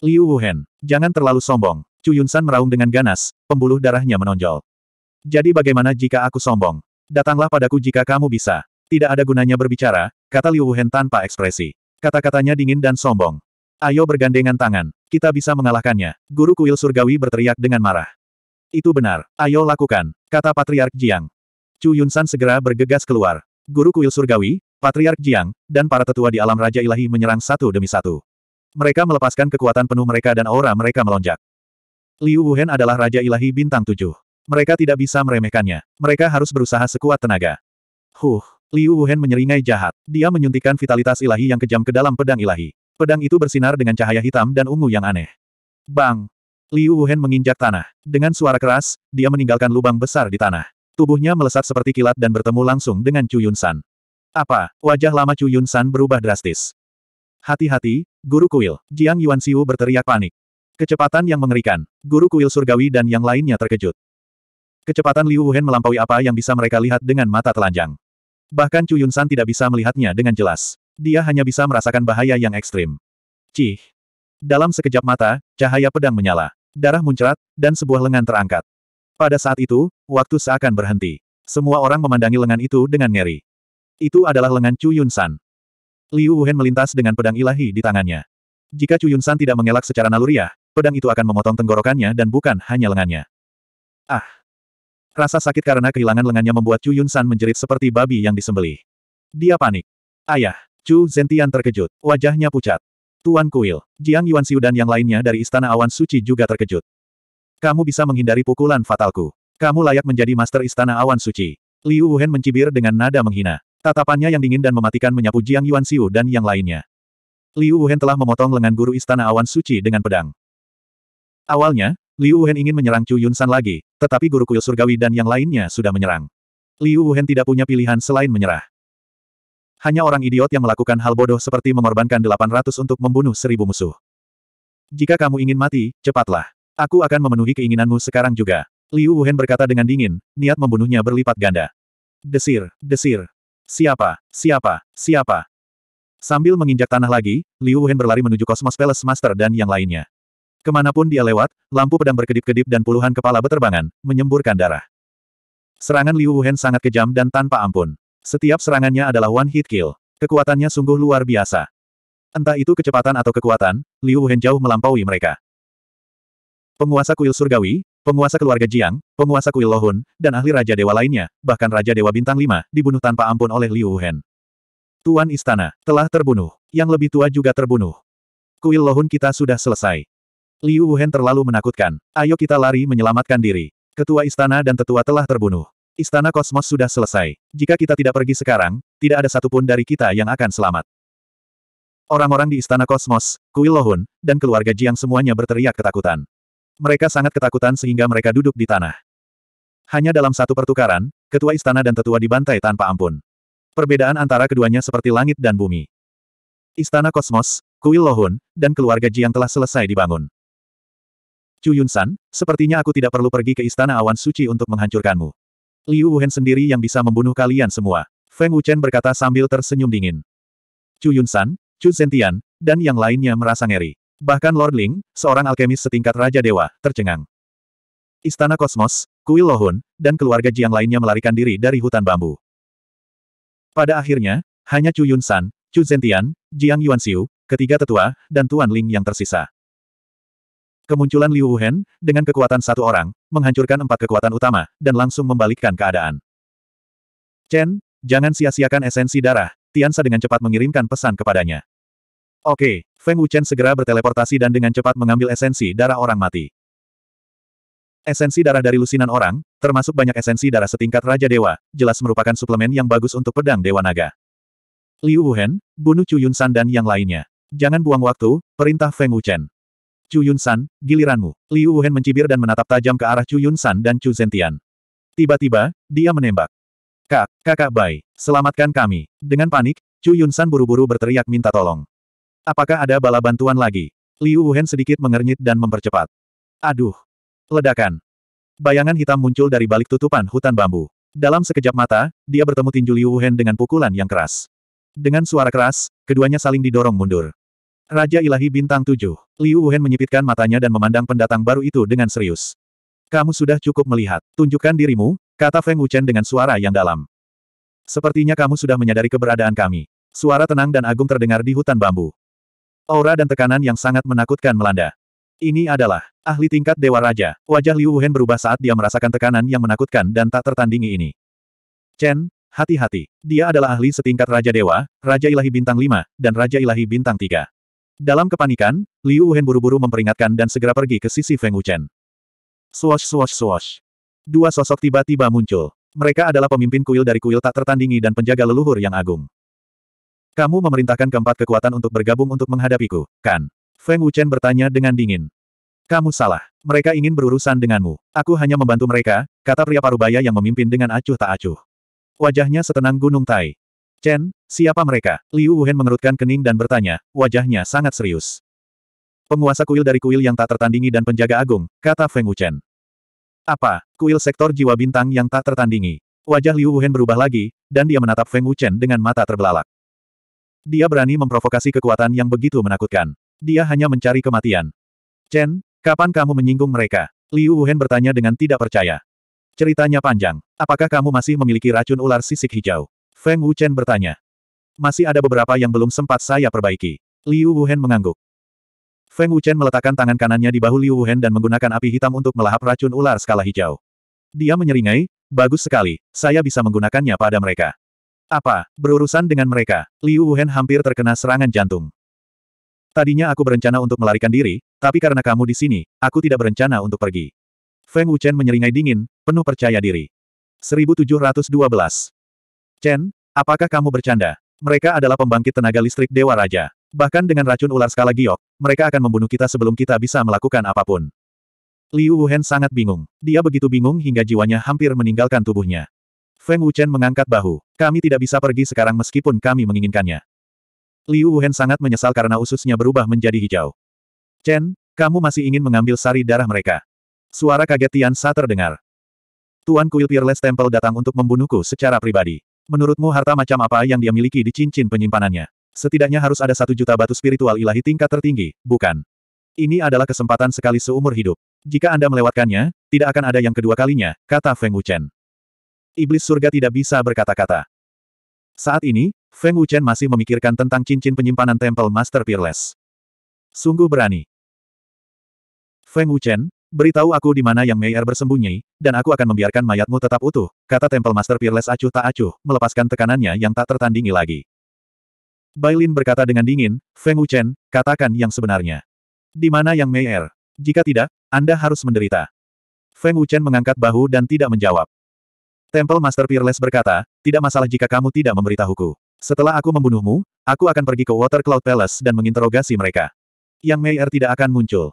Liu Wuhen, jangan terlalu sombong. Chu Yunsan meraung dengan ganas, pembuluh darahnya menonjol. Jadi bagaimana jika aku sombong? Datanglah padaku jika kamu bisa. Tidak ada gunanya berbicara, kata Liu Wuhen tanpa ekspresi. Kata-katanya dingin dan sombong. Ayo bergandengan tangan, kita bisa mengalahkannya. Guru kuil surgawi berteriak dengan marah. Itu benar, ayo lakukan, kata Patriark Jiang. Chu Yunsan segera bergegas keluar. Guru kuil surgawi, Patriark Jiang, dan para tetua di alam Raja Ilahi menyerang satu demi satu. Mereka melepaskan kekuatan penuh mereka dan aura mereka melonjak. Liu Wuhen adalah Raja Ilahi Bintang Tujuh. Mereka tidak bisa meremehkannya. Mereka harus berusaha sekuat tenaga. Huh, Liu Wuhen menyeringai jahat. Dia menyuntikkan vitalitas ilahi yang kejam ke dalam pedang ilahi. Pedang itu bersinar dengan cahaya hitam dan ungu yang aneh. Bang! Liu Wuhen menginjak tanah. Dengan suara keras, dia meninggalkan lubang besar di tanah. Tubuhnya melesat seperti kilat dan bertemu langsung dengan Chu Yun San. Apa? Wajah lama Chu Yun San berubah drastis. Hati-hati, Guru Kuil. Jiang Yuan Siu berteriak panik. Kecepatan yang mengerikan. Guru Kuil Surgawi dan yang lainnya terkejut. Kecepatan Liu Wuhen melampaui apa yang bisa mereka lihat dengan mata telanjang. Bahkan Chu San tidak bisa melihatnya dengan jelas. Dia hanya bisa merasakan bahaya yang ekstrim. Cih. Dalam sekejap mata, cahaya pedang menyala. Darah muncrat, dan sebuah lengan terangkat. Pada saat itu, waktu seakan berhenti. Semua orang memandangi lengan itu dengan ngeri. Itu adalah lengan Chu San. Liu Wuhan melintas dengan pedang ilahi di tangannya. Jika Chu Yunsan tidak mengelak secara naluriah, pedang itu akan memotong tenggorokannya dan bukan hanya lengannya. Ah! Rasa sakit karena kehilangan lengannya membuat Chu Yunsan menjerit seperti babi yang disembelih. Dia panik. Ayah, Chu Zentian terkejut, wajahnya pucat. Tuan Kuil, Jiang Xiu dan yang lainnya dari Istana Awan Suci juga terkejut. Kamu bisa menghindari pukulan fatalku. Kamu layak menjadi master Istana Awan Suci. Liu Wuhan mencibir dengan nada menghina. Tatapannya yang dingin dan mematikan menyapu Jiang Yuan Xiu dan yang lainnya. Liu Wuhen telah memotong lengan guru istana awan suci dengan pedang. Awalnya, Liu Wuhen ingin menyerang Chu Yunsan lagi, tetapi guru kuil surgawi dan yang lainnya sudah menyerang. Liu Wuhen tidak punya pilihan selain menyerah. Hanya orang idiot yang melakukan hal bodoh seperti mengorbankan 800 untuk membunuh seribu musuh. Jika kamu ingin mati, cepatlah. Aku akan memenuhi keinginanmu sekarang juga. Liu Wuhen berkata dengan dingin, niat membunuhnya berlipat ganda. Desir, desir, Siapa? Siapa? Siapa? Sambil menginjak tanah lagi, Liu Wen berlari menuju Cosmos Palace Master dan yang lainnya. Kemanapun dia lewat, lampu pedang berkedip-kedip dan puluhan kepala beterbangan, menyemburkan darah. Serangan Liu Wen sangat kejam dan tanpa ampun. Setiap serangannya adalah one hit kill. Kekuatannya sungguh luar biasa. Entah itu kecepatan atau kekuatan, Liu Wen jauh melampaui mereka. Penguasa kuil surgawi, penguasa keluarga Jiang, penguasa kuil Lohun, dan ahli Raja Dewa lainnya, bahkan Raja Dewa Bintang 5, dibunuh tanpa ampun oleh Liu Wuhen. Tuan Istana telah terbunuh, yang lebih tua juga terbunuh. Kuil Lohun kita sudah selesai. Liu Wuhen terlalu menakutkan. Ayo kita lari menyelamatkan diri. Ketua istana dan tetua telah terbunuh. Istana kosmos sudah selesai. Jika kita tidak pergi sekarang, tidak ada satupun dari kita yang akan selamat. Orang-orang di istana kosmos, kuil Lohun, dan keluarga Jiang semuanya berteriak ketakutan. Mereka sangat ketakutan sehingga mereka duduk di tanah. Hanya dalam satu pertukaran, ketua istana dan tetua dibantai tanpa ampun. Perbedaan antara keduanya seperti langit dan bumi. Istana Kosmos, Kuil Lohun, dan keluarga Jiang telah selesai dibangun. Chu Yunsan, sepertinya aku tidak perlu pergi ke Istana Awan Suci untuk menghancurkanmu. Liu Wuhen sendiri yang bisa membunuh kalian semua. Feng Wuchen berkata sambil tersenyum dingin. Chu Yunsan, Chu Zentian, dan yang lainnya merasa ngeri. Bahkan Lord Ling, seorang alkemis setingkat Raja Dewa, tercengang. Istana Kosmos, Kuil Lohun, dan keluarga Jiang lainnya melarikan diri dari hutan bambu. Pada akhirnya, hanya Chu Yun San, Chu Zentian, Jiang Yuanxiu, ketiga tetua, dan Tuan Ling yang tersisa. Kemunculan Liu Wuhen, dengan kekuatan satu orang, menghancurkan empat kekuatan utama, dan langsung membalikkan keadaan. Chen, jangan sia-siakan esensi darah, Tian Sa dengan cepat mengirimkan pesan kepadanya. Oke, Feng Wuchen segera berteleportasi dan dengan cepat mengambil esensi darah orang mati. Esensi darah dari lusinan orang, termasuk banyak esensi darah setingkat Raja Dewa, jelas merupakan suplemen yang bagus untuk pedang Dewa Naga. Liu Wuhen, bunuh Chu Yun San dan yang lainnya. Jangan buang waktu, perintah Feng Wuchen. Chu Yun San, giliranmu. Liu Wuhen mencibir dan menatap tajam ke arah Chu Yun San dan Chu Zentian. Tiba-tiba, dia menembak. Kak, kakak Bai, selamatkan kami. Dengan panik, Chu Yun San buru-buru berteriak minta tolong. Apakah ada bala bantuan lagi? Liu Wuhan sedikit mengernyit dan mempercepat. Aduh! Ledakan! Bayangan hitam muncul dari balik tutupan hutan bambu. Dalam sekejap mata, dia bertemu tinju Liu Wuhan dengan pukulan yang keras. Dengan suara keras, keduanya saling didorong mundur. Raja Ilahi Bintang 7, Liu Wuhan menyipitkan matanya dan memandang pendatang baru itu dengan serius. Kamu sudah cukup melihat, tunjukkan dirimu, kata Feng Wuchen dengan suara yang dalam. Sepertinya kamu sudah menyadari keberadaan kami. Suara tenang dan agung terdengar di hutan bambu. Aura dan tekanan yang sangat menakutkan melanda. Ini adalah ahli tingkat Dewa Raja. Wajah Liu Wuhen berubah saat dia merasakan tekanan yang menakutkan dan tak tertandingi ini. Chen, hati-hati. Dia adalah ahli setingkat Raja Dewa, Raja Ilahi Bintang 5, dan Raja Ilahi Bintang 3. Dalam kepanikan, Liu Wuhen buru-buru memperingatkan dan segera pergi ke sisi Feng Wuchen. Swash swash swash. Dua sosok tiba-tiba muncul. Mereka adalah pemimpin kuil dari kuil tak tertandingi dan penjaga leluhur yang agung. Kamu memerintahkan keempat kekuatan untuk bergabung untuk menghadapiku, kan? Feng Wuchen bertanya dengan dingin. Kamu salah. Mereka ingin berurusan denganmu. Aku hanya membantu mereka, kata pria parubaya yang memimpin dengan acuh tak acuh. Wajahnya setenang gunung tai. Chen, siapa mereka? Liu Wuhen mengerutkan kening dan bertanya, wajahnya sangat serius. Penguasa kuil dari kuil yang tak tertandingi dan penjaga agung, kata Feng Wuchen. Apa? Kuil sektor jiwa bintang yang tak tertandingi. Wajah Liu Wuhen berubah lagi, dan dia menatap Feng Wuchen dengan mata terbelalak. Dia berani memprovokasi kekuatan yang begitu menakutkan. Dia hanya mencari kematian. Chen, kapan kamu menyinggung mereka? Liu Wuhan bertanya dengan tidak percaya. Ceritanya panjang. Apakah kamu masih memiliki racun ular sisik hijau? Feng Wu Chen bertanya. Masih ada beberapa yang belum sempat saya perbaiki. Liu Wuhan mengangguk. Feng Wuchen meletakkan tangan kanannya di bahu Liu Wuhan dan menggunakan api hitam untuk melahap racun ular skala hijau. Dia menyeringai, bagus sekali, saya bisa menggunakannya pada mereka. Apa, berurusan dengan mereka, Liu Wuhan hampir terkena serangan jantung. Tadinya aku berencana untuk melarikan diri, tapi karena kamu di sini, aku tidak berencana untuk pergi. Feng Wuchen menyeringai dingin, penuh percaya diri. 1712. Chen, apakah kamu bercanda? Mereka adalah pembangkit tenaga listrik Dewa Raja. Bahkan dengan racun ular skala giok, mereka akan membunuh kita sebelum kita bisa melakukan apapun. Liu Wuhan sangat bingung. Dia begitu bingung hingga jiwanya hampir meninggalkan tubuhnya. Feng Wuchen mengangkat bahu. Kami tidak bisa pergi sekarang meskipun kami menginginkannya. Liu Wuhan sangat menyesal karena ususnya berubah menjadi hijau. Chen, kamu masih ingin mengambil sari darah mereka. Suara kaget Tian Sa terdengar. Tuan Kuil Peerless Temple datang untuk membunuhku secara pribadi. Menurutmu harta macam apa yang dia miliki di cincin penyimpanannya? Setidaknya harus ada satu juta batu spiritual ilahi tingkat tertinggi, bukan? Ini adalah kesempatan sekali seumur hidup. Jika Anda melewatkannya, tidak akan ada yang kedua kalinya, kata Feng Wuchen. Iblis surga tidak bisa berkata-kata. Saat ini, Feng Wuchen masih memikirkan tentang cincin penyimpanan Temple Master Peerless. Sungguh berani. Feng Wuchen, beritahu aku di mana Yang Meier bersembunyi, dan aku akan membiarkan mayatmu tetap utuh, kata Temple Master Peerless acuh tak acuh, melepaskan tekanannya yang tak tertandingi lagi. Bailin berkata dengan dingin, Feng Wuchen, katakan yang sebenarnya. Di mana Yang Meier? Jika tidak, Anda harus menderita. Feng Wuchen mengangkat bahu dan tidak menjawab. Temple Master Peerless berkata, tidak masalah jika kamu tidak memberitahuku. Setelah aku membunuhmu, aku akan pergi ke Water Cloud Palace dan menginterogasi mereka. Yang Meier tidak akan muncul.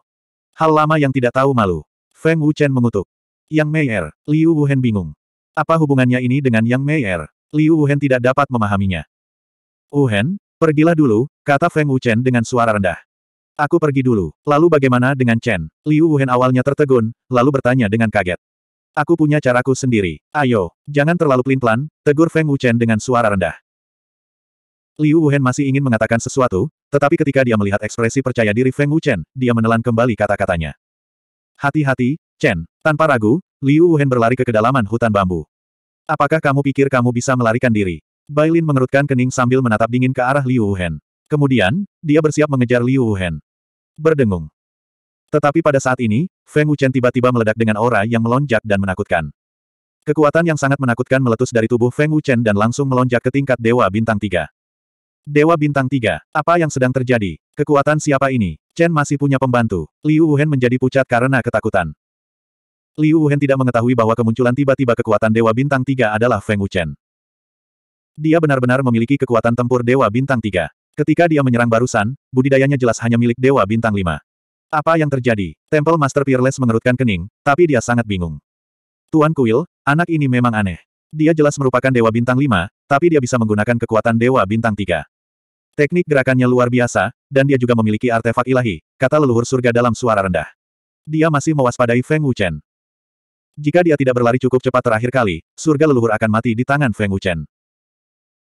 Hal lama yang tidak tahu malu. Feng Wuchen mengutuk. Yang Meier, Liu Wuhen bingung. Apa hubungannya ini dengan Yang Meier? Liu Wuhen tidak dapat memahaminya. Wuhan, pergilah dulu, kata Feng Wuchen dengan suara rendah. Aku pergi dulu. Lalu bagaimana dengan Chen? Liu Wuhen awalnya tertegun, lalu bertanya dengan kaget. Aku punya caraku sendiri. Ayo, jangan terlalu pelin-pelan, tegur Feng Wuchen dengan suara rendah. Liu Wuhen masih ingin mengatakan sesuatu, tetapi ketika dia melihat ekspresi percaya diri Feng Wuchen, dia menelan kembali kata-katanya. Hati-hati, Chen. Tanpa ragu, Liu Wuhen berlari ke kedalaman hutan bambu. Apakah kamu pikir kamu bisa melarikan diri? Bailin mengerutkan kening sambil menatap dingin ke arah Liu Wuhen. Kemudian, dia bersiap mengejar Liu Wuhen. Berdengung. Tetapi pada saat ini, Feng Wuchen tiba-tiba meledak dengan aura yang melonjak dan menakutkan. Kekuatan yang sangat menakutkan meletus dari tubuh Feng Wuchen dan langsung melonjak ke tingkat Dewa Bintang 3. Dewa Bintang 3, apa yang sedang terjadi? Kekuatan siapa ini? Chen masih punya pembantu. Liu Wuhen menjadi pucat karena ketakutan. Liu Wuhen tidak mengetahui bahwa kemunculan tiba-tiba kekuatan Dewa Bintang 3 adalah Feng Wuchen. Dia benar-benar memiliki kekuatan tempur Dewa Bintang 3. Ketika dia menyerang barusan, budidayanya jelas hanya milik Dewa Bintang 5. Apa yang terjadi? Temple Master Peerless mengerutkan kening, tapi dia sangat bingung. Tuan Kuil, anak ini memang aneh. Dia jelas merupakan Dewa Bintang 5, tapi dia bisa menggunakan kekuatan Dewa Bintang 3. Teknik gerakannya luar biasa, dan dia juga memiliki artefak ilahi, kata leluhur surga dalam suara rendah. Dia masih mewaspadai Feng Wuchen. Jika dia tidak berlari cukup cepat terakhir kali, surga leluhur akan mati di tangan Feng Wuchen.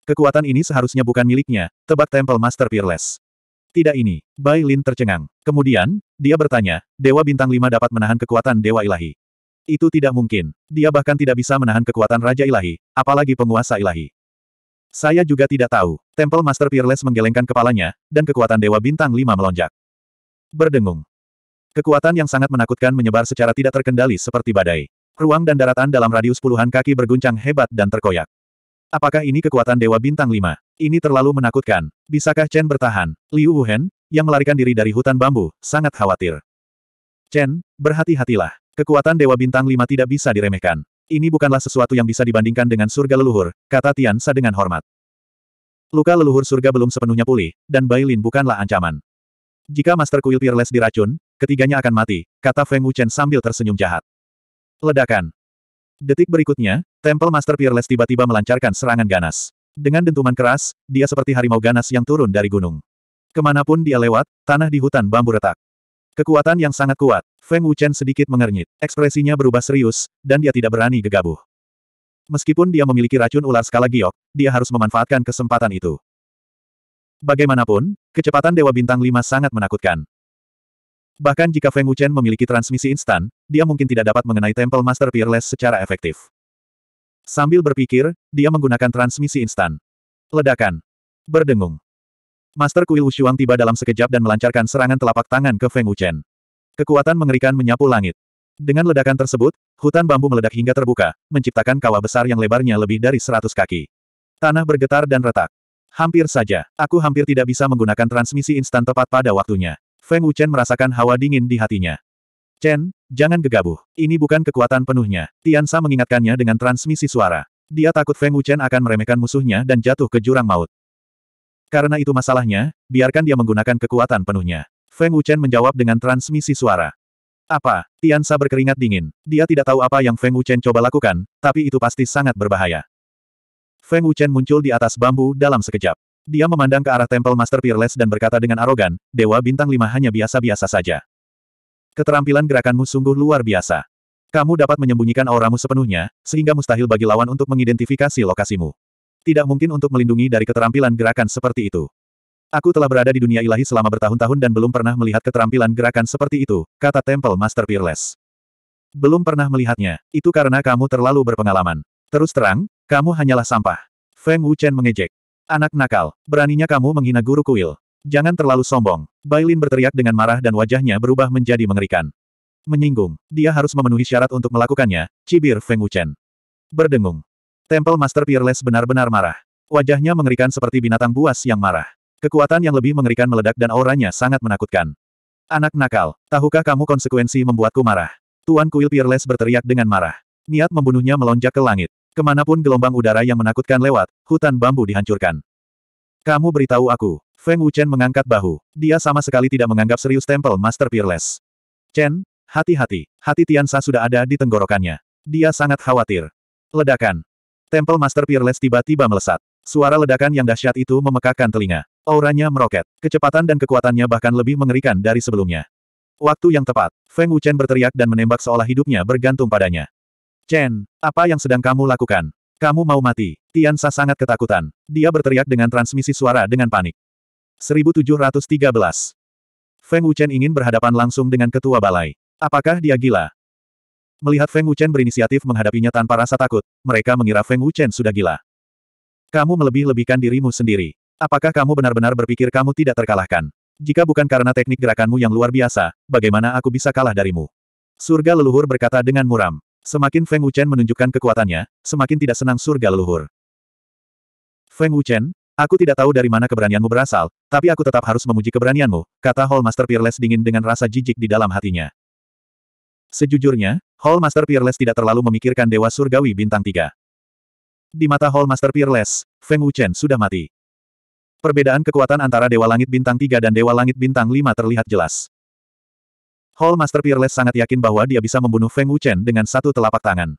Kekuatan ini seharusnya bukan miliknya, tebak Temple Master Peerless. Tidak ini, Bai Lin tercengang. Kemudian, dia bertanya, Dewa Bintang 5 dapat menahan kekuatan Dewa Ilahi. Itu tidak mungkin. Dia bahkan tidak bisa menahan kekuatan Raja Ilahi, apalagi penguasa ilahi. Saya juga tidak tahu. Temple Master Peerless menggelengkan kepalanya, dan kekuatan Dewa Bintang 5 melonjak. Berdengung. Kekuatan yang sangat menakutkan menyebar secara tidak terkendali seperti badai. Ruang dan daratan dalam radius puluhan kaki berguncang hebat dan terkoyak. Apakah ini kekuatan Dewa Bintang 5? Ini terlalu menakutkan. Bisakah Chen bertahan? Liu Wuhen, yang melarikan diri dari hutan bambu, sangat khawatir. Chen, berhati-hatilah. Kekuatan Dewa Bintang 5 tidak bisa diremehkan. Ini bukanlah sesuatu yang bisa dibandingkan dengan surga leluhur, kata Tian Sa dengan hormat. Luka leluhur surga belum sepenuhnya pulih, dan Bailin bukanlah ancaman. Jika Master Kuil Peerless diracun, ketiganya akan mati, kata Feng Wuchen sambil tersenyum jahat. Ledakan. Detik berikutnya, Temple Master Peerless tiba-tiba melancarkan serangan ganas. Dengan dentuman keras, dia seperti harimau ganas yang turun dari gunung. Kemanapun dia lewat, tanah di hutan bambu retak. Kekuatan yang sangat kuat. Feng Wuchen sedikit mengernyit. Ekspresinya berubah serius, dan dia tidak berani gegabah. Meskipun dia memiliki racun ular skala giok, dia harus memanfaatkan kesempatan itu. Bagaimanapun, kecepatan Dewa Bintang 5 sangat menakutkan. Bahkan jika Feng Wuchen memiliki transmisi instan, dia mungkin tidak dapat mengenai Temple Master Peerless secara efektif. Sambil berpikir, dia menggunakan transmisi instan. Ledakan. Berdengung. Master Kuil Wushuang tiba dalam sekejap dan melancarkan serangan telapak tangan ke Feng Wuchen. Kekuatan mengerikan menyapu langit. Dengan ledakan tersebut, hutan bambu meledak hingga terbuka, menciptakan kawah besar yang lebarnya lebih dari seratus kaki. Tanah bergetar dan retak. Hampir saja, aku hampir tidak bisa menggunakan transmisi instan tepat pada waktunya. Feng Wuchen merasakan hawa dingin di hatinya. Chen, jangan gegabah. Ini bukan kekuatan penuhnya. Tiansa mengingatkannya dengan transmisi suara. Dia takut Feng Wuchen akan meremehkan musuhnya dan jatuh ke jurang maut. Karena itu masalahnya, biarkan dia menggunakan kekuatan penuhnya. Feng Wuchen menjawab dengan transmisi suara. Apa? Tiansa berkeringat dingin. Dia tidak tahu apa yang Feng Wuchen coba lakukan, tapi itu pasti sangat berbahaya. Feng Wuchen muncul di atas bambu dalam sekejap. Dia memandang ke arah Temple Master Peerless dan berkata dengan arogan, Dewa Bintang Lima hanya biasa-biasa saja. Keterampilan gerakanmu sungguh luar biasa. Kamu dapat menyembunyikan auramu sepenuhnya, sehingga mustahil bagi lawan untuk mengidentifikasi lokasimu. Tidak mungkin untuk melindungi dari keterampilan gerakan seperti itu. Aku telah berada di dunia ilahi selama bertahun-tahun dan belum pernah melihat keterampilan gerakan seperti itu, kata Temple Master Peerless. Belum pernah melihatnya, itu karena kamu terlalu berpengalaman. Terus terang, kamu hanyalah sampah. Feng Wuchen mengejek. Anak nakal, beraninya kamu menghina guru kuil. Jangan terlalu sombong. Bailin berteriak dengan marah dan wajahnya berubah menjadi mengerikan. Menyinggung, dia harus memenuhi syarat untuk melakukannya, cibir Feng Wuchen. Berdengung. Temple Master Peerless benar-benar marah. Wajahnya mengerikan seperti binatang buas yang marah. Kekuatan yang lebih mengerikan meledak dan auranya sangat menakutkan. Anak nakal, tahukah kamu konsekuensi membuatku marah? Tuan Kuil Peerless berteriak dengan marah. Niat membunuhnya melonjak ke langit. Kemanapun gelombang udara yang menakutkan lewat, hutan bambu dihancurkan. Kamu beritahu aku, Feng Wuchen mengangkat bahu. Dia sama sekali tidak menganggap serius Temple Master Peerless. Chen, hati-hati. Hati Tian Sa sudah ada di tenggorokannya. Dia sangat khawatir. Ledakan. Temple Master Peerless tiba-tiba melesat. Suara ledakan yang dahsyat itu memekakkan telinga. Auranya meroket. Kecepatan dan kekuatannya bahkan lebih mengerikan dari sebelumnya. Waktu yang tepat, Feng Wuchen berteriak dan menembak seolah hidupnya bergantung padanya. Chen, apa yang sedang kamu lakukan? Kamu mau mati. Tian Sa sangat ketakutan. Dia berteriak dengan transmisi suara dengan panik. 1713. Feng Wuchen ingin berhadapan langsung dengan ketua balai. Apakah dia gila? Melihat Feng Wuchen berinisiatif menghadapinya tanpa rasa takut, mereka mengira Feng Wuchen sudah gila. Kamu melebih-lebihkan dirimu sendiri. Apakah kamu benar-benar berpikir kamu tidak terkalahkan? Jika bukan karena teknik gerakanmu yang luar biasa, bagaimana aku bisa kalah darimu? Surga leluhur berkata dengan muram. Semakin Feng Wuchen menunjukkan kekuatannya, semakin tidak senang surga leluhur. Feng Wuchen, Aku tidak tahu dari mana keberanianmu berasal, tapi aku tetap harus memuji keberanianmu, kata Hallmaster Peerless dingin dengan rasa jijik di dalam hatinya. Sejujurnya, Hallmaster Peerless tidak terlalu memikirkan Dewa Surgawi Bintang 3. Di mata Hallmaster Peerless, Feng Wuchen sudah mati. Perbedaan kekuatan antara Dewa Langit Bintang 3 dan Dewa Langit Bintang 5 terlihat jelas. Hallmaster Peerless sangat yakin bahwa dia bisa membunuh Feng Wuchen dengan satu telapak tangan.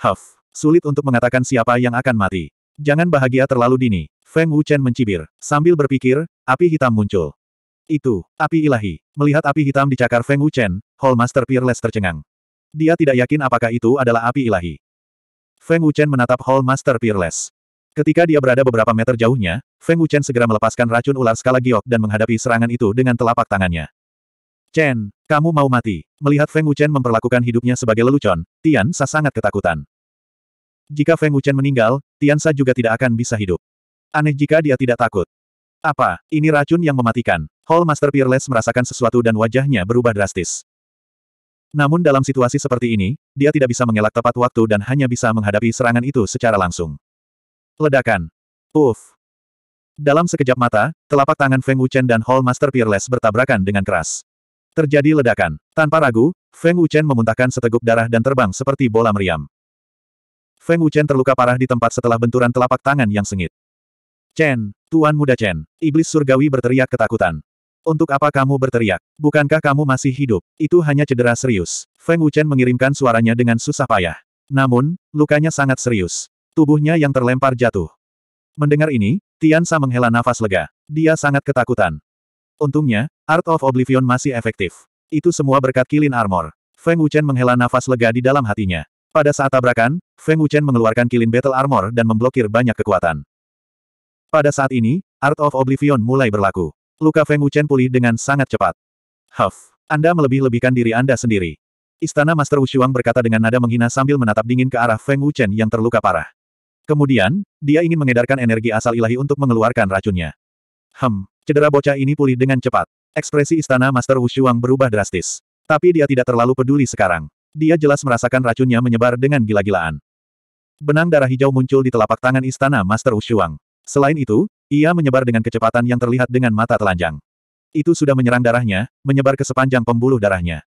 Huff, sulit untuk mengatakan siapa yang akan mati. Jangan bahagia terlalu dini, Feng Wuchen mencibir. Sambil berpikir, api hitam muncul. Itu, api ilahi. Melihat api hitam di cakar Feng Wuchen, Master Peerless tercengang. Dia tidak yakin apakah itu adalah api ilahi. Feng Wuchen menatap Hall Master Peerless. Ketika dia berada beberapa meter jauhnya, Feng Wuchen segera melepaskan racun ular skala giok dan menghadapi serangan itu dengan telapak tangannya. Chen, kamu mau mati. Melihat Feng Wuchen memperlakukan hidupnya sebagai lelucon, Tian Sa sangat ketakutan. Jika Feng Wuchen meninggal, Tian Sa juga tidak akan bisa hidup. Aneh jika dia tidak takut. Apa, ini racun yang mematikan? Hall Master Peerless merasakan sesuatu dan wajahnya berubah drastis. Namun dalam situasi seperti ini, dia tidak bisa mengelak tepat waktu dan hanya bisa menghadapi serangan itu secara langsung. Ledakan. Uff. Dalam sekejap mata, telapak tangan Feng Wuchen dan Hall Master Peerless bertabrakan dengan keras. Terjadi ledakan. Tanpa ragu, Feng Wuchen memuntahkan seteguk darah dan terbang seperti bola meriam. Feng Wuchen terluka parah di tempat setelah benturan telapak tangan yang sengit. Chen, Tuan Muda Chen, Iblis Surgawi berteriak ketakutan. Untuk apa kamu berteriak? Bukankah kamu masih hidup? Itu hanya cedera serius. Feng Wuchen mengirimkan suaranya dengan susah payah. Namun, lukanya sangat serius. Tubuhnya yang terlempar jatuh. Mendengar ini, Tian Sa menghela nafas lega. Dia sangat ketakutan. Untungnya, Art of Oblivion masih efektif. Itu semua berkat kilin armor. Feng Wuchen menghela nafas lega di dalam hatinya. Pada saat tabrakan, Feng Wuchen mengeluarkan kilin battle armor dan memblokir banyak kekuatan. Pada saat ini, Art of Oblivion mulai berlaku. Luka Feng Wuchen pulih dengan sangat cepat. Huff, Anda melebih-lebihkan diri Anda sendiri. Istana Master Wushuang berkata dengan nada menghina sambil menatap dingin ke arah Feng Wuchen yang terluka parah. Kemudian, dia ingin mengedarkan energi asal ilahi untuk mengeluarkan racunnya. Hem, cedera bocah ini pulih dengan cepat. Ekspresi istana Master Wushuang berubah drastis. Tapi dia tidak terlalu peduli sekarang. Dia jelas merasakan racunnya menyebar dengan gila-gilaan. Benang darah hijau muncul di telapak tangan istana Master Wushuang. Selain itu, ia menyebar dengan kecepatan yang terlihat dengan mata telanjang. Itu sudah menyerang darahnya, menyebar ke sepanjang pembuluh darahnya.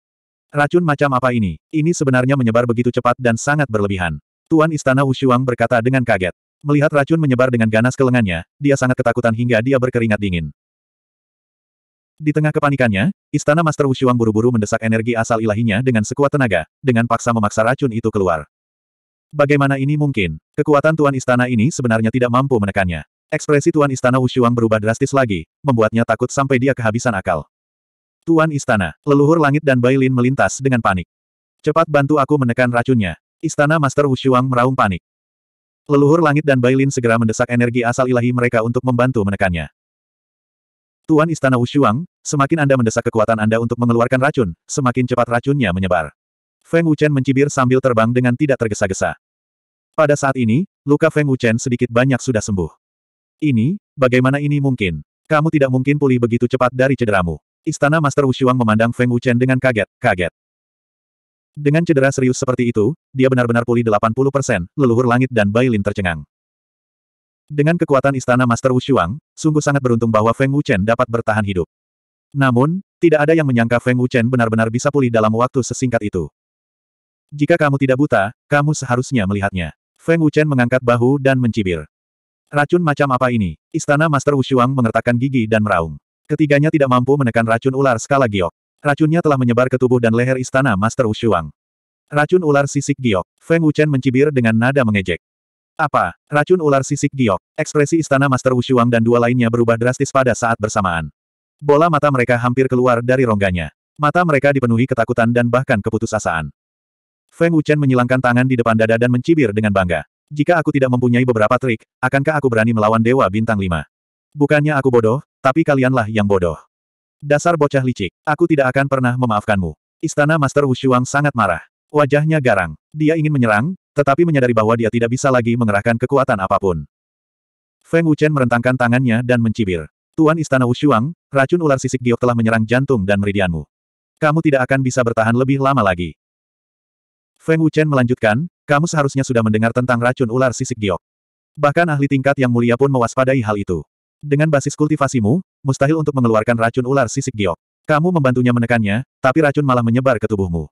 Racun macam apa ini? Ini sebenarnya menyebar begitu cepat dan sangat berlebihan. Tuan Istana Wushuang berkata dengan kaget. Melihat racun menyebar dengan ganas ke lengannya, dia sangat ketakutan hingga dia berkeringat dingin. Di tengah kepanikannya, Istana Master Wushuang buru-buru mendesak energi asal ilahinya dengan sekuat tenaga, dengan paksa memaksa racun itu keluar. Bagaimana ini mungkin? Kekuatan Tuan Istana ini sebenarnya tidak mampu menekannya. Ekspresi Tuan Istana Wushuang berubah drastis lagi, membuatnya takut sampai dia kehabisan akal. Tuan Istana, leluhur langit dan Bailin melintas dengan panik. Cepat bantu aku menekan racunnya. Istana Master Wushuang meraung panik. Leluhur langit dan Bailin segera mendesak energi asal ilahi mereka untuk membantu menekannya. Tuan Istana Wushuang, semakin Anda mendesak kekuatan Anda untuk mengeluarkan racun, semakin cepat racunnya menyebar. Feng Wuchen mencibir sambil terbang dengan tidak tergesa-gesa. Pada saat ini, luka Feng Wuchen sedikit banyak sudah sembuh. Ini, bagaimana ini mungkin? Kamu tidak mungkin pulih begitu cepat dari cederamu. Istana Master Wushuang memandang Feng Wuchen dengan kaget, kaget. Dengan cedera serius seperti itu, dia benar-benar pulih 80%, leluhur langit dan Bailin tercengang. Dengan kekuatan istana Master Wushuang, sungguh sangat beruntung bahwa Feng Wuchen dapat bertahan hidup. Namun, tidak ada yang menyangka Feng Wuchen benar-benar bisa pulih dalam waktu sesingkat itu. Jika kamu tidak buta, kamu seharusnya melihatnya. Feng Wuchen mengangkat bahu dan mencibir. Racun macam apa ini? Istana Master Wushuang mengertakkan gigi dan meraung. Ketiganya tidak mampu menekan racun ular skala giok. Racunnya telah menyebar ke tubuh dan leher istana Master Wushuang. Racun ular sisik giok. Feng Wuchen mencibir dengan nada mengejek. Apa? Racun ular sisik giok. Ekspresi istana Master Wushuang dan dua lainnya berubah drastis pada saat bersamaan. Bola mata mereka hampir keluar dari rongganya. Mata mereka dipenuhi ketakutan dan bahkan keputusasaan. Feng Wuchen menyilangkan tangan di depan dada dan mencibir dengan bangga. Jika aku tidak mempunyai beberapa trik, akankah aku berani melawan Dewa Bintang 5? Bukannya aku bodoh, tapi kalianlah yang bodoh. Dasar bocah licik, aku tidak akan pernah memaafkanmu. Istana Master Wushuang sangat marah. Wajahnya garang. Dia ingin menyerang, tetapi menyadari bahwa dia tidak bisa lagi mengerahkan kekuatan apapun. Feng Wuchen merentangkan tangannya dan mencibir. Tuan Istana Wushuang, racun ular sisik giok telah menyerang jantung dan meridianmu. Kamu tidak akan bisa bertahan lebih lama lagi. Feng Wuchen melanjutkan, kamu seharusnya sudah mendengar tentang racun ular sisik giok. Bahkan ahli tingkat yang mulia pun mewaspadai hal itu. Dengan basis kultivasimu, mustahil untuk mengeluarkan racun ular sisik giok. Kamu membantunya menekannya, tapi racun malah menyebar ke tubuhmu.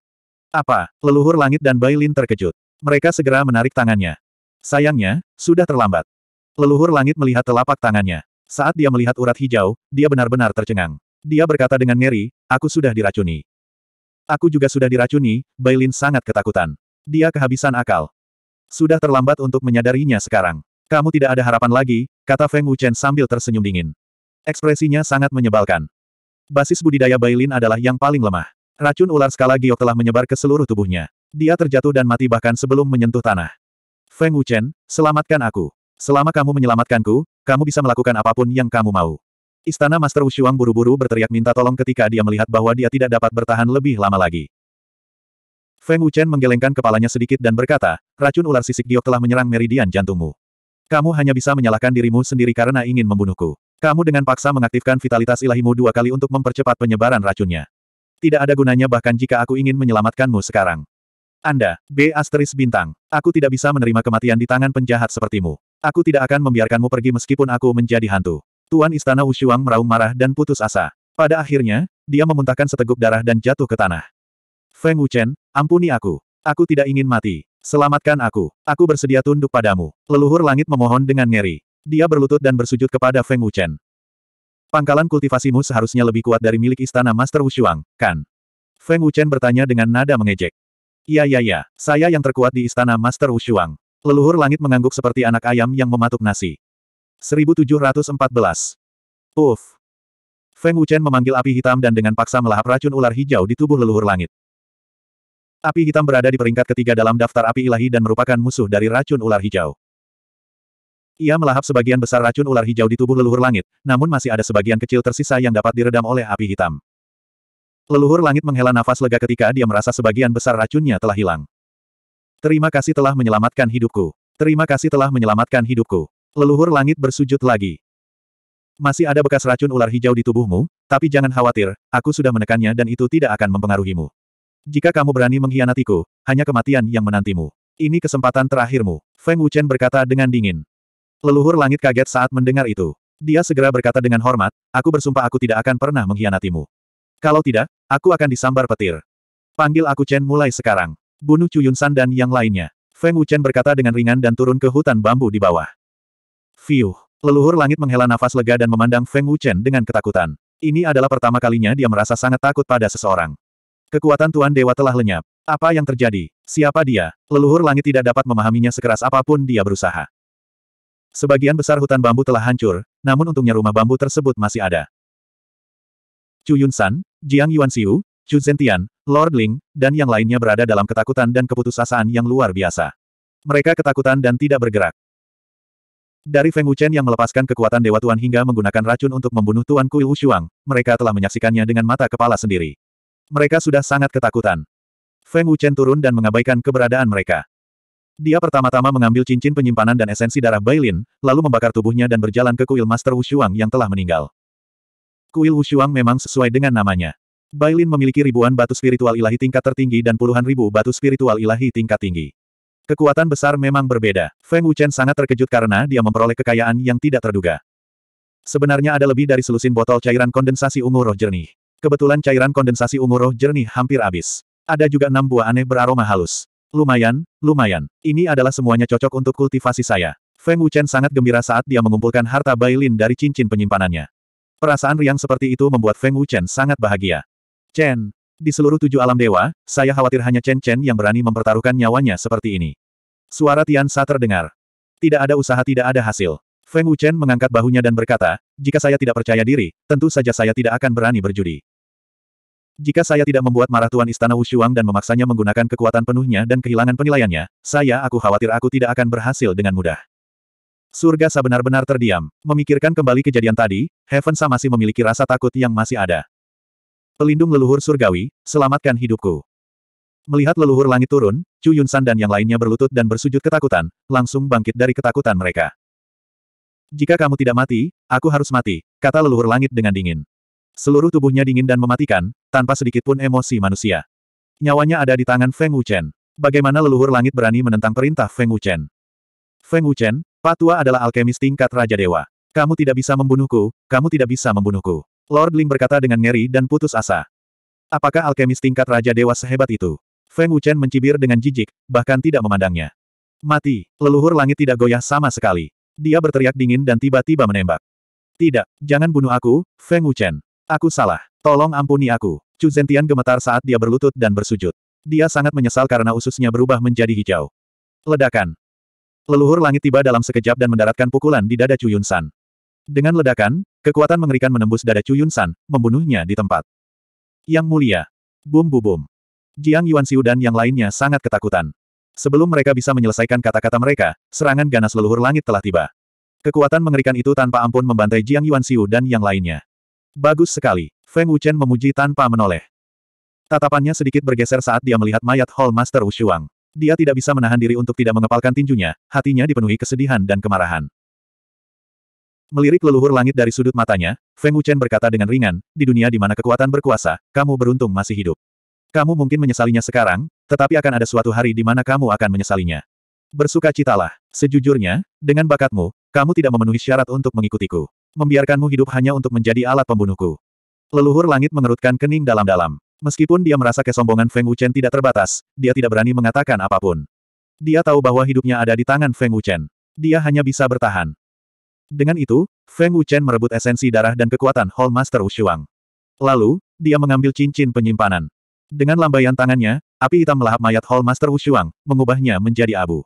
Apa? Leluhur langit dan Bai Lin terkejut. Mereka segera menarik tangannya. Sayangnya, sudah terlambat. Leluhur langit melihat telapak tangannya. Saat dia melihat urat hijau, dia benar-benar tercengang. Dia berkata dengan ngeri, aku sudah diracuni. Aku juga sudah diracuni, Bailin sangat ketakutan. Dia kehabisan akal. Sudah terlambat untuk menyadarinya sekarang. Kamu tidak ada harapan lagi, kata Feng Wuchen sambil tersenyum dingin. Ekspresinya sangat menyebalkan. Basis budidaya Bailin adalah yang paling lemah. Racun ular skala giok telah menyebar ke seluruh tubuhnya. Dia terjatuh dan mati bahkan sebelum menyentuh tanah. Feng Wuchen, selamatkan aku. Selama kamu menyelamatkanku, kamu bisa melakukan apapun yang kamu mau. Istana Master Wushuang buru-buru berteriak minta tolong ketika dia melihat bahwa dia tidak dapat bertahan lebih lama lagi. Feng Wuchen menggelengkan kepalanya sedikit dan berkata, racun ular sisik giok telah menyerang meridian jantungmu. Kamu hanya bisa menyalahkan dirimu sendiri karena ingin membunuhku. Kamu dengan paksa mengaktifkan vitalitas ilahimu dua kali untuk mempercepat penyebaran racunnya. Tidak ada gunanya bahkan jika aku ingin menyelamatkanmu sekarang. Anda, B asteris bintang. Aku tidak bisa menerima kematian di tangan penjahat sepertimu. Aku tidak akan membiarkanmu pergi meskipun aku menjadi hantu. Tuan Istana Wushuang meraung marah dan putus asa. Pada akhirnya, dia memuntahkan seteguk darah dan jatuh ke tanah. Feng Wuchen, ampuni aku. Aku tidak ingin mati. Selamatkan aku. Aku bersedia tunduk padamu. Leluhur langit memohon dengan ngeri. Dia berlutut dan bersujud kepada Feng Wuchen. Pangkalan kultivasimu seharusnya lebih kuat dari milik istana Master Wushuang, kan? Feng Wuchen bertanya dengan nada mengejek. Iya iya iya, saya yang terkuat di istana Master Wushuang. Leluhur langit mengangguk seperti anak ayam yang mematuk nasi. 1714. Uf. Feng Wuchen memanggil api hitam dan dengan paksa melahap racun ular hijau di tubuh leluhur langit. Api hitam berada di peringkat ketiga dalam daftar api ilahi dan merupakan musuh dari racun ular hijau. Ia melahap sebagian besar racun ular hijau di tubuh leluhur langit, namun masih ada sebagian kecil tersisa yang dapat diredam oleh api hitam. Leluhur langit menghela nafas lega ketika dia merasa sebagian besar racunnya telah hilang. Terima kasih telah menyelamatkan hidupku. Terima kasih telah menyelamatkan hidupku. Leluhur langit bersujud lagi. Masih ada bekas racun ular hijau di tubuhmu, tapi jangan khawatir, aku sudah menekannya dan itu tidak akan mempengaruhimu. Jika kamu berani mengkhianatiku, hanya kematian yang menantimu. Ini kesempatan terakhirmu, Feng Wuchen berkata dengan dingin. Leluhur langit kaget saat mendengar itu. Dia segera berkata dengan hormat, aku bersumpah aku tidak akan pernah mengkhianatimu. Kalau tidak, aku akan disambar petir. Panggil aku Chen mulai sekarang. Bunuh Chu San dan yang lainnya. Feng Wuchen berkata dengan ringan dan turun ke hutan bambu di bawah. Fiuh. Leluhur langit menghela nafas lega dan memandang Feng Wuchen dengan ketakutan. Ini adalah pertama kalinya dia merasa sangat takut pada seseorang. Kekuatan Tuan Dewa telah lenyap. Apa yang terjadi? Siapa dia? Leluhur langit tidak dapat memahaminya sekeras apapun dia berusaha. Sebagian besar hutan bambu telah hancur, namun untungnya rumah bambu tersebut masih ada. Chu San, Jiang Yuan Siu, Chu Zentian, Lord Ling, dan yang lainnya berada dalam ketakutan dan keputusasaan yang luar biasa. Mereka ketakutan dan tidak bergerak. Dari Feng Wuchen yang melepaskan kekuatan Dewa Tuan hingga menggunakan racun untuk membunuh Tuan Kui Wushuang, mereka telah menyaksikannya dengan mata kepala sendiri. Mereka sudah sangat ketakutan. Feng Wuchen turun dan mengabaikan keberadaan mereka. Dia pertama-tama mengambil cincin penyimpanan dan esensi darah Bailin, lalu membakar tubuhnya dan berjalan ke kuil Master Wushuang yang telah meninggal. Kuil Wushuang memang sesuai dengan namanya. Bailin memiliki ribuan batu spiritual ilahi tingkat tertinggi dan puluhan ribu batu spiritual ilahi tingkat tinggi. Kekuatan besar memang berbeda. Feng Wuchen sangat terkejut karena dia memperoleh kekayaan yang tidak terduga. Sebenarnya ada lebih dari selusin botol cairan kondensasi ungu roh jernih. Kebetulan cairan kondensasi ungu roh jernih hampir habis. Ada juga enam buah aneh beraroma halus. Lumayan, lumayan. Ini adalah semuanya cocok untuk kultivasi saya. Feng Wuchen sangat gembira saat dia mengumpulkan harta Bailin dari cincin penyimpanannya. Perasaan riang seperti itu membuat Feng Wuchen sangat bahagia. Chen, di seluruh tujuh alam dewa, saya khawatir hanya Chen Chen yang berani mempertaruhkan nyawanya seperti ini. Suara Tian Sa terdengar. Tidak ada usaha tidak ada hasil. Feng Wuchen mengangkat bahunya dan berkata, jika saya tidak percaya diri, tentu saja saya tidak akan berani berjudi. Jika saya tidak membuat marah Tuan Istana Wushuang dan memaksanya menggunakan kekuatan penuhnya dan kehilangan penilaiannya, saya aku khawatir aku tidak akan berhasil dengan mudah. Surga Sa benar benar terdiam. Memikirkan kembali kejadian tadi, Heaven Sa masih memiliki rasa takut yang masih ada. Pelindung leluhur surgawi, selamatkan hidupku. Melihat leluhur langit turun, Chu Yunsan dan yang lainnya berlutut dan bersujud ketakutan, langsung bangkit dari ketakutan mereka. Jika kamu tidak mati, aku harus mati, kata leluhur langit dengan dingin. Seluruh tubuhnya dingin dan mematikan, tanpa sedikit pun emosi manusia. Nyawanya ada di tangan Feng Wuchen. Bagaimana leluhur langit berani menentang perintah Feng Wuchen? Feng Wuchen, Patua adalah alkemis tingkat Raja Dewa. Kamu tidak bisa membunuhku, kamu tidak bisa membunuhku. Lord Ling berkata dengan ngeri dan putus asa. Apakah alkemis tingkat Raja Dewa sehebat itu? Feng Wuchen mencibir dengan jijik, bahkan tidak memandangnya. Mati, leluhur langit tidak goyah sama sekali. Dia berteriak dingin dan tiba-tiba menembak. Tidak, jangan bunuh aku, Feng Wuchen. Aku salah. Tolong ampuni aku. Chu Zentian gemetar saat dia berlutut dan bersujud. Dia sangat menyesal karena ususnya berubah menjadi hijau. Ledakan. Leluhur langit tiba dalam sekejap dan mendaratkan pukulan di dada Chu Yun San. Dengan ledakan, kekuatan mengerikan menembus dada Chu Yun San, membunuhnya di tempat. Yang mulia. Bum bum bum. Jiang Yuanxiu dan yang lainnya sangat ketakutan. Sebelum mereka bisa menyelesaikan kata-kata mereka, serangan ganas leluhur langit telah tiba. Kekuatan mengerikan itu tanpa ampun membantai Jiang Yuanxiu dan yang lainnya. Bagus sekali, Feng Wuchen memuji tanpa menoleh. Tatapannya sedikit bergeser saat dia melihat mayat Hall Master Wu Wushuang. Dia tidak bisa menahan diri untuk tidak mengepalkan tinjunya, hatinya dipenuhi kesedihan dan kemarahan. Melirik leluhur langit dari sudut matanya, Feng Wuchen berkata dengan ringan, di dunia di mana kekuatan berkuasa, kamu beruntung masih hidup. Kamu mungkin menyesalinya sekarang, tetapi akan ada suatu hari di mana kamu akan menyesalinya. Bersukacitalah. Sejujurnya, dengan bakatmu, kamu tidak memenuhi syarat untuk mengikutiku. Membiarkanmu hidup hanya untuk menjadi alat pembunuhku. Leluhur langit mengerutkan kening dalam-dalam. Meskipun dia merasa kesombongan Feng Wuchen tidak terbatas, dia tidak berani mengatakan apapun. Dia tahu bahwa hidupnya ada di tangan Feng Wuchen. Dia hanya bisa bertahan. Dengan itu, Feng Wuchen merebut esensi darah dan kekuatan Hall Master Wushuang. Lalu, dia mengambil cincin penyimpanan. Dengan lambaian tangannya, api hitam melahap mayat Hall Master Wushuang, mengubahnya menjadi abu.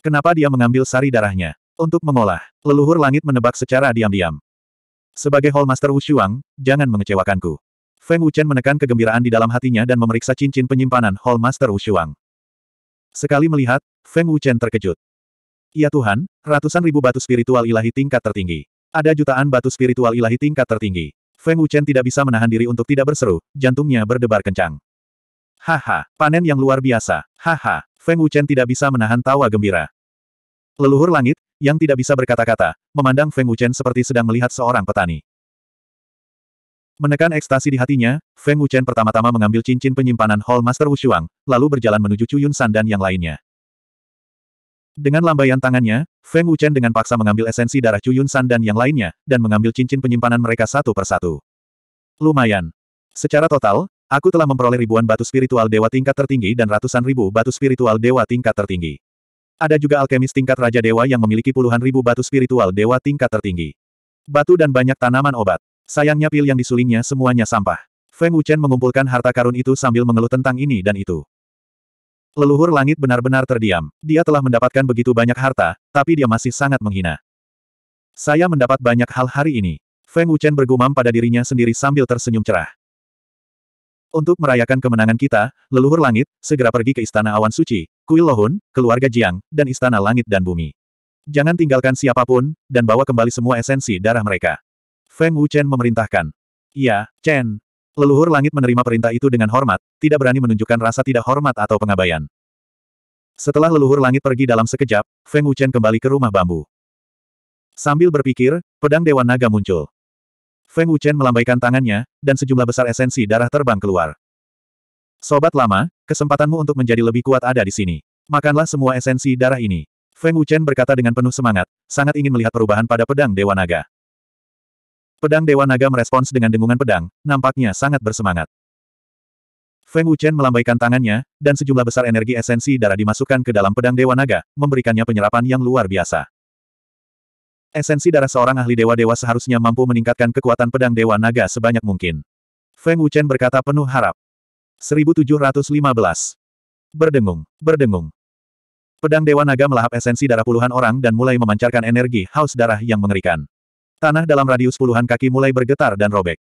Kenapa dia mengambil sari darahnya? Untuk mengolah, leluhur langit menebak secara diam-diam. Sebagai Hall Master Wushuang, jangan mengecewakanku. Feng Wuchen menekan kegembiraan di dalam hatinya dan memeriksa cincin penyimpanan Hall Master Wushuang. Sekali melihat, Feng Wuchen terkejut. Ya Tuhan, ratusan ribu batu spiritual ilahi tingkat tertinggi. Ada jutaan batu spiritual ilahi tingkat tertinggi. Feng Wuchen tidak bisa menahan diri untuk tidak berseru, jantungnya berdebar kencang. Haha, panen yang luar biasa. Haha, Feng Wuchen tidak bisa menahan tawa gembira. Leluhur langit, yang tidak bisa berkata-kata, memandang Feng Wuchen seperti sedang melihat seorang petani. Menekan ekstasi di hatinya, Feng Wuchen pertama-tama mengambil cincin penyimpanan Hall Master Wushuang, lalu berjalan menuju Chu Yun San dan yang lainnya. Dengan lambaian tangannya, Feng Wuchen dengan paksa mengambil esensi darah Chu San dan yang lainnya, dan mengambil cincin penyimpanan mereka satu persatu. Lumayan. Secara total, aku telah memperoleh ribuan batu spiritual dewa tingkat tertinggi dan ratusan ribu batu spiritual dewa tingkat tertinggi. Ada juga alkemis tingkat raja dewa yang memiliki puluhan ribu batu spiritual dewa tingkat tertinggi. Batu dan banyak tanaman obat. Sayangnya pil yang disulingnya semuanya sampah. Feng Wuchen mengumpulkan harta karun itu sambil mengeluh tentang ini dan itu. Leluhur langit benar-benar terdiam. Dia telah mendapatkan begitu banyak harta, tapi dia masih sangat menghina. Saya mendapat banyak hal hari ini. Feng Wuchen bergumam pada dirinya sendiri sambil tersenyum cerah. Untuk merayakan kemenangan kita, leluhur langit, segera pergi ke Istana Awan Suci, Kuil Lohun, keluarga Jiang, dan Istana Langit dan Bumi. Jangan tinggalkan siapapun, dan bawa kembali semua esensi darah mereka. Feng Wuchen memerintahkan. Ya, Chen, Leluhur langit menerima perintah itu dengan hormat, tidak berani menunjukkan rasa tidak hormat atau pengabaian. Setelah leluhur langit pergi dalam sekejap, Feng Wuchen kembali ke rumah bambu. Sambil berpikir, pedang Dewan Naga muncul. Feng Wuchen melambaikan tangannya, dan sejumlah besar esensi darah terbang keluar. Sobat lama, kesempatanmu untuk menjadi lebih kuat ada di sini. Makanlah semua esensi darah ini. Feng Wuchen berkata dengan penuh semangat, sangat ingin melihat perubahan pada pedang Dewa Naga. Pedang Dewa Naga merespons dengan dengungan pedang, nampaknya sangat bersemangat. Feng Wuchen melambaikan tangannya, dan sejumlah besar energi esensi darah dimasukkan ke dalam pedang Dewa Naga, memberikannya penyerapan yang luar biasa. Esensi darah seorang ahli dewa-dewa seharusnya mampu meningkatkan kekuatan pedang Dewa Naga sebanyak mungkin. Feng Wuchen berkata penuh harap. 1715. Berdengung, berdengung. Pedang Dewa Naga melahap esensi darah puluhan orang dan mulai memancarkan energi haus darah yang mengerikan. Tanah dalam radius puluhan kaki mulai bergetar dan robek.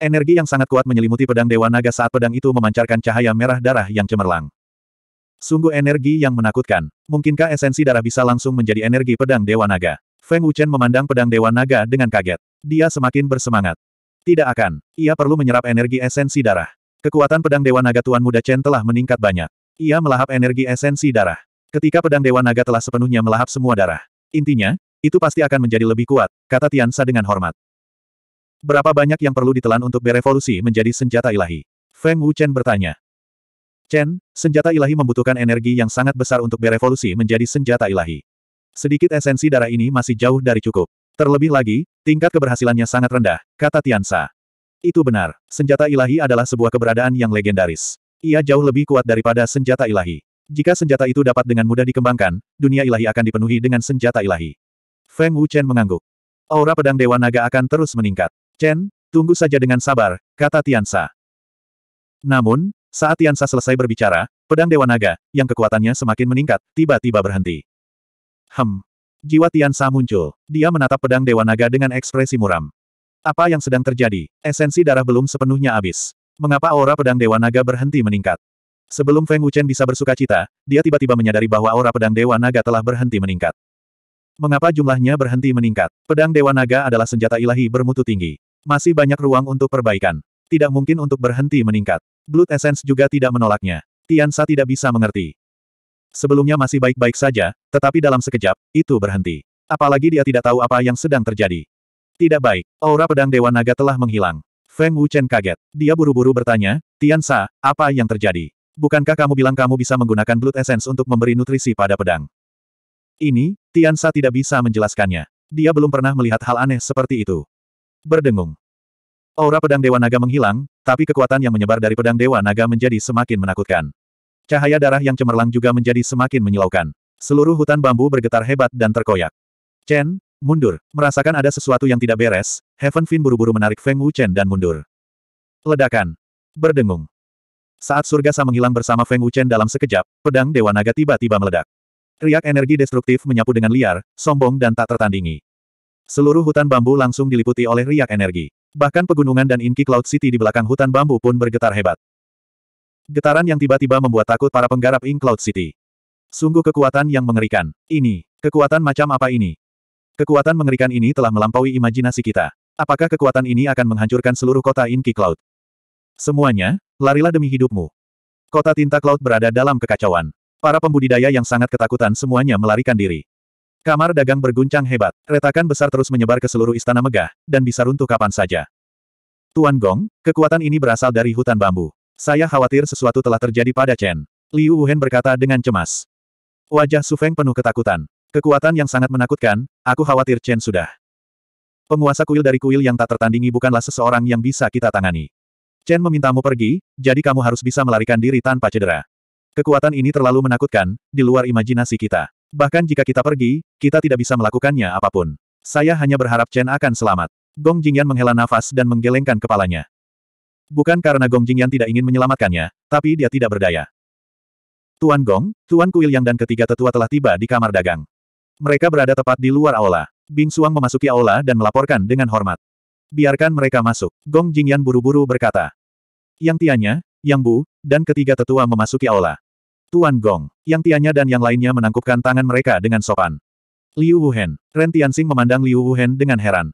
Energi yang sangat kuat menyelimuti pedang Dewa Naga saat pedang itu memancarkan cahaya merah darah yang cemerlang. Sungguh energi yang menakutkan. Mungkinkah esensi darah bisa langsung menjadi energi pedang Dewa Naga? Feng Wuchen memandang pedang Dewa Naga dengan kaget. Dia semakin bersemangat. Tidak akan. Ia perlu menyerap energi esensi darah. Kekuatan pedang Dewa Naga Tuan Muda Chen telah meningkat banyak. Ia melahap energi esensi darah. Ketika pedang Dewa Naga telah sepenuhnya melahap semua darah. Intinya, itu pasti akan menjadi lebih kuat, kata Tiansa dengan hormat. Berapa banyak yang perlu ditelan untuk berevolusi menjadi senjata ilahi? Feng Wuchen bertanya. Chen, senjata ilahi membutuhkan energi yang sangat besar untuk berevolusi menjadi senjata ilahi. Sedikit esensi darah ini masih jauh dari cukup. Terlebih lagi, tingkat keberhasilannya sangat rendah, kata Tiansa. Itu benar, senjata ilahi adalah sebuah keberadaan yang legendaris. Ia jauh lebih kuat daripada senjata ilahi. Jika senjata itu dapat dengan mudah dikembangkan, dunia ilahi akan dipenuhi dengan senjata ilahi. Feng Wuchen mengangguk. Aura pedang Dewa Naga akan terus meningkat. Chen, tunggu saja dengan sabar, kata Tiansa. Namun, saat Tiansa selesai berbicara, pedang Dewa Naga, yang kekuatannya semakin meningkat, tiba-tiba berhenti. Hem. Jiwa Tiansa muncul. Dia menatap pedang Dewa Naga dengan ekspresi muram. Apa yang sedang terjadi? Esensi darah belum sepenuhnya habis. Mengapa aura pedang Dewa Naga berhenti meningkat? Sebelum Feng Wuchen bisa bersuka cita, dia tiba-tiba menyadari bahwa aura pedang Dewa Naga telah berhenti meningkat. Mengapa jumlahnya berhenti meningkat? Pedang Dewa Naga adalah senjata ilahi bermutu tinggi. Masih banyak ruang untuk perbaikan. Tidak mungkin untuk berhenti meningkat. Blood Essence juga tidak menolaknya. Tian Sa tidak bisa mengerti. Sebelumnya masih baik-baik saja, tetapi dalam sekejap, itu berhenti. Apalagi dia tidak tahu apa yang sedang terjadi. Tidak baik, aura pedang Dewa Naga telah menghilang. Feng Wu Chen kaget. Dia buru-buru bertanya, Tian Sa, apa yang terjadi? Bukankah kamu bilang kamu bisa menggunakan Blood Essence untuk memberi nutrisi pada pedang? Ini, Tian Sa tidak bisa menjelaskannya. Dia belum pernah melihat hal aneh seperti itu. Berdengung. Aura pedang Dewa Naga menghilang, tapi kekuatan yang menyebar dari pedang Dewa Naga menjadi semakin menakutkan. Cahaya darah yang cemerlang juga menjadi semakin menyilaukan. Seluruh hutan bambu bergetar hebat dan terkoyak. Chen, mundur. Merasakan ada sesuatu yang tidak beres, Heaven Fin buru-buru menarik Feng Wu Chen dan mundur. Ledakan. Berdengung. Saat surga Sa menghilang bersama Feng Wu Chen dalam sekejap, pedang Dewa Naga tiba-tiba meledak. Riak energi destruktif menyapu dengan liar, sombong dan tak tertandingi. Seluruh hutan bambu langsung diliputi oleh riak energi. Bahkan pegunungan dan Inki Cloud City di belakang hutan bambu pun bergetar hebat. Getaran yang tiba-tiba membuat takut para penggarap Ink Cloud City. Sungguh kekuatan yang mengerikan. Ini, kekuatan macam apa ini? Kekuatan mengerikan ini telah melampaui imajinasi kita. Apakah kekuatan ini akan menghancurkan seluruh kota Inki Cloud? Semuanya, larilah demi hidupmu. Kota tinta Cloud berada dalam kekacauan. Para pembudidaya yang sangat ketakutan semuanya melarikan diri. Kamar dagang berguncang hebat, retakan besar terus menyebar ke seluruh istana megah, dan bisa runtuh kapan saja. Tuan Gong, kekuatan ini berasal dari hutan bambu. Saya khawatir sesuatu telah terjadi pada Chen. Liu Wuhen berkata dengan cemas. Wajah Su Feng penuh ketakutan. Kekuatan yang sangat menakutkan, aku khawatir Chen sudah. Penguasa kuil dari kuil yang tak tertandingi bukanlah seseorang yang bisa kita tangani. Chen memintamu pergi, jadi kamu harus bisa melarikan diri tanpa cedera. Kekuatan ini terlalu menakutkan, di luar imajinasi kita. Bahkan jika kita pergi, kita tidak bisa melakukannya apapun. Saya hanya berharap Chen akan selamat. Gong Jingyan menghela nafas dan menggelengkan kepalanya. Bukan karena Gong Jingyan tidak ingin menyelamatkannya, tapi dia tidak berdaya. Tuan Gong, Tuan Kuil Yang dan ketiga tetua telah tiba di kamar dagang. Mereka berada tepat di luar aula. Bing Suang memasuki aula dan melaporkan dengan hormat. Biarkan mereka masuk. Gong Jingyan buru-buru berkata. Yang tianya, yang Bu, dan ketiga tetua memasuki aula. Tuan Gong, Yang Tianya dan yang lainnya menangkupkan tangan mereka dengan sopan. Liu Wuhen, Ren Tianxing memandang Liu Wuhen dengan heran.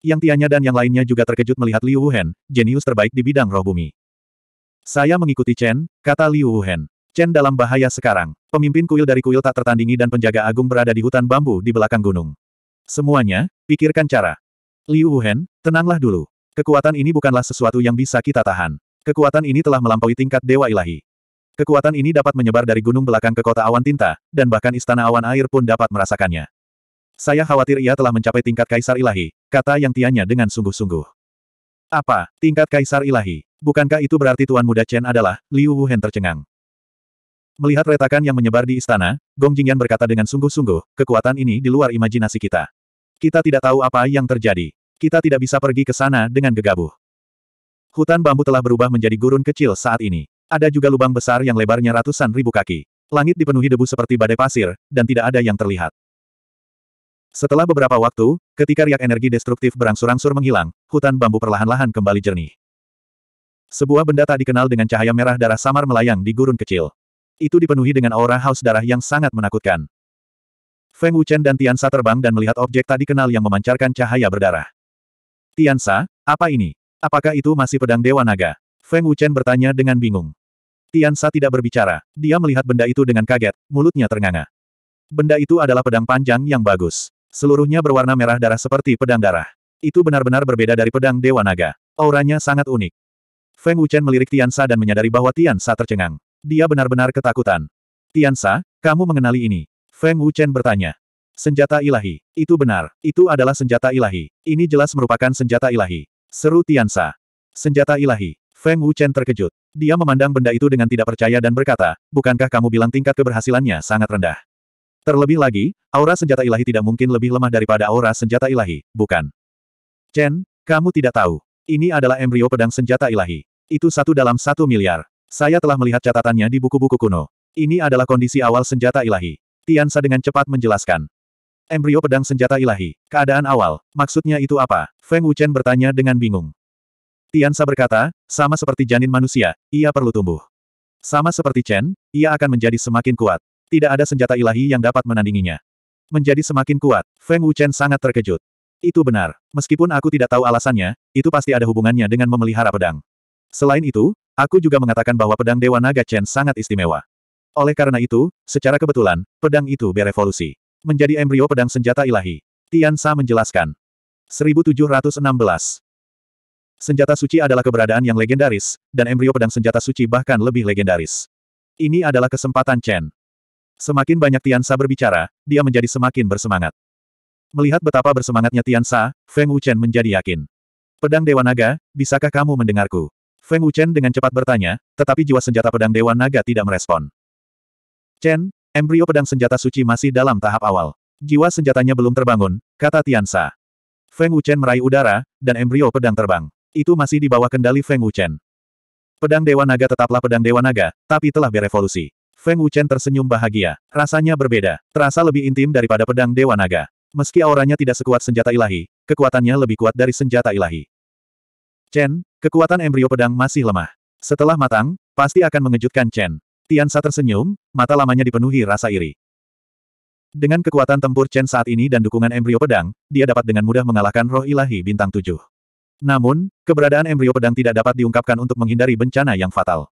Yang Tianya dan yang lainnya juga terkejut melihat Liu Wuhen, jenius terbaik di bidang roh bumi. Saya mengikuti Chen, kata Liu Wuhen. Chen dalam bahaya sekarang. Pemimpin kuil dari kuil tak tertandingi dan penjaga agung berada di hutan bambu di belakang gunung. Semuanya, pikirkan cara. Liu Wuhen, tenanglah dulu. Kekuatan ini bukanlah sesuatu yang bisa kita tahan. Kekuatan ini telah melampaui tingkat Dewa Ilahi. Kekuatan ini dapat menyebar dari gunung belakang ke kota awan tinta, dan bahkan istana awan air pun dapat merasakannya. Saya khawatir ia telah mencapai tingkat Kaisar Ilahi, kata yang tianya dengan sungguh-sungguh. Apa, tingkat Kaisar Ilahi? Bukankah itu berarti Tuan Muda Chen adalah, Liu Wuhen tercengang. Melihat retakan yang menyebar di istana, Gong Jingyan berkata dengan sungguh-sungguh, kekuatan ini di luar imajinasi kita. Kita tidak tahu apa yang terjadi. Kita tidak bisa pergi ke sana dengan gegabah. Hutan bambu telah berubah menjadi gurun kecil saat ini. Ada juga lubang besar yang lebarnya ratusan ribu kaki. Langit dipenuhi debu seperti badai pasir, dan tidak ada yang terlihat. Setelah beberapa waktu, ketika riak energi destruktif berangsur-angsur menghilang, hutan bambu perlahan-lahan kembali jernih. Sebuah benda tak dikenal dengan cahaya merah darah samar melayang di gurun kecil. Itu dipenuhi dengan aura haus darah yang sangat menakutkan. Feng Wuchen dan Tian Sa terbang dan melihat objek tak dikenal yang memancarkan cahaya berdarah. Tian Sa, apa ini? Apakah itu masih pedang Dewa Naga? Feng Wuchen bertanya dengan bingung. Tian Sa tidak berbicara. Dia melihat benda itu dengan kaget, mulutnya ternganga. Benda itu adalah pedang panjang yang bagus. Seluruhnya berwarna merah darah seperti pedang darah. Itu benar-benar berbeda dari pedang Dewa Naga. Auranya sangat unik. Feng Wuchen melirik Tian Sa dan menyadari bahwa Tian Sa tercengang. Dia benar-benar ketakutan. Tian Sa, kamu mengenali ini? Feng Wuchen bertanya. Senjata ilahi. Itu benar, itu adalah senjata ilahi. Ini jelas merupakan senjata ilahi. Seru Tiansa. Senjata ilahi. Feng Wuchen terkejut. Dia memandang benda itu dengan tidak percaya dan berkata, bukankah kamu bilang tingkat keberhasilannya sangat rendah? Terlebih lagi, aura senjata ilahi tidak mungkin lebih lemah daripada aura senjata ilahi, bukan? Chen, kamu tidak tahu. Ini adalah embrio pedang senjata ilahi. Itu satu dalam satu miliar. Saya telah melihat catatannya di buku-buku kuno. Ini adalah kondisi awal senjata ilahi. Tiansa dengan cepat menjelaskan. Embrio pedang senjata ilahi. Keadaan awal, maksudnya itu apa? Feng Wuchen bertanya dengan bingung. Tian Tiansa berkata, sama seperti janin manusia, ia perlu tumbuh. Sama seperti Chen, ia akan menjadi semakin kuat. Tidak ada senjata ilahi yang dapat menandinginya. Menjadi semakin kuat, Feng Wuchen sangat terkejut. Itu benar. Meskipun aku tidak tahu alasannya, itu pasti ada hubungannya dengan memelihara pedang. Selain itu, aku juga mengatakan bahwa pedang Dewa Naga Chen sangat istimewa. Oleh karena itu, secara kebetulan, pedang itu berevolusi menjadi embrio pedang senjata ilahi. Tian Sa menjelaskan. 1716. Senjata suci adalah keberadaan yang legendaris, dan embrio pedang senjata suci bahkan lebih legendaris. Ini adalah kesempatan Chen. Semakin banyak Tiansa berbicara, dia menjadi semakin bersemangat. Melihat betapa bersemangatnya Tiansa, Feng Wuchen menjadi yakin. Pedang Dewa Naga, bisakah kamu mendengarku? Feng Wuchen dengan cepat bertanya, tetapi jiwa senjata pedang Dewa Naga tidak merespon. Chen, Embrio pedang senjata suci masih dalam tahap awal. Jiwa senjatanya belum terbangun, kata Tiansa. Feng Wuchen meraih udara, dan embrio pedang terbang. Itu masih di bawah kendali Feng Wuchen. Pedang Dewa Naga tetaplah pedang Dewa Naga, tapi telah berevolusi. Feng Wuchen tersenyum bahagia. Rasanya berbeda, terasa lebih intim daripada pedang Dewa Naga. Meski auranya tidak sekuat senjata ilahi, kekuatannya lebih kuat dari senjata ilahi. Chen, kekuatan embrio pedang masih lemah. Setelah matang, pasti akan mengejutkan Chen. Tiansa tersenyum, mata lamanya dipenuhi rasa iri. Dengan kekuatan tempur Chen saat ini dan dukungan embrio pedang, dia dapat dengan mudah mengalahkan roh ilahi bintang tujuh. Namun, keberadaan embrio pedang tidak dapat diungkapkan untuk menghindari bencana yang fatal.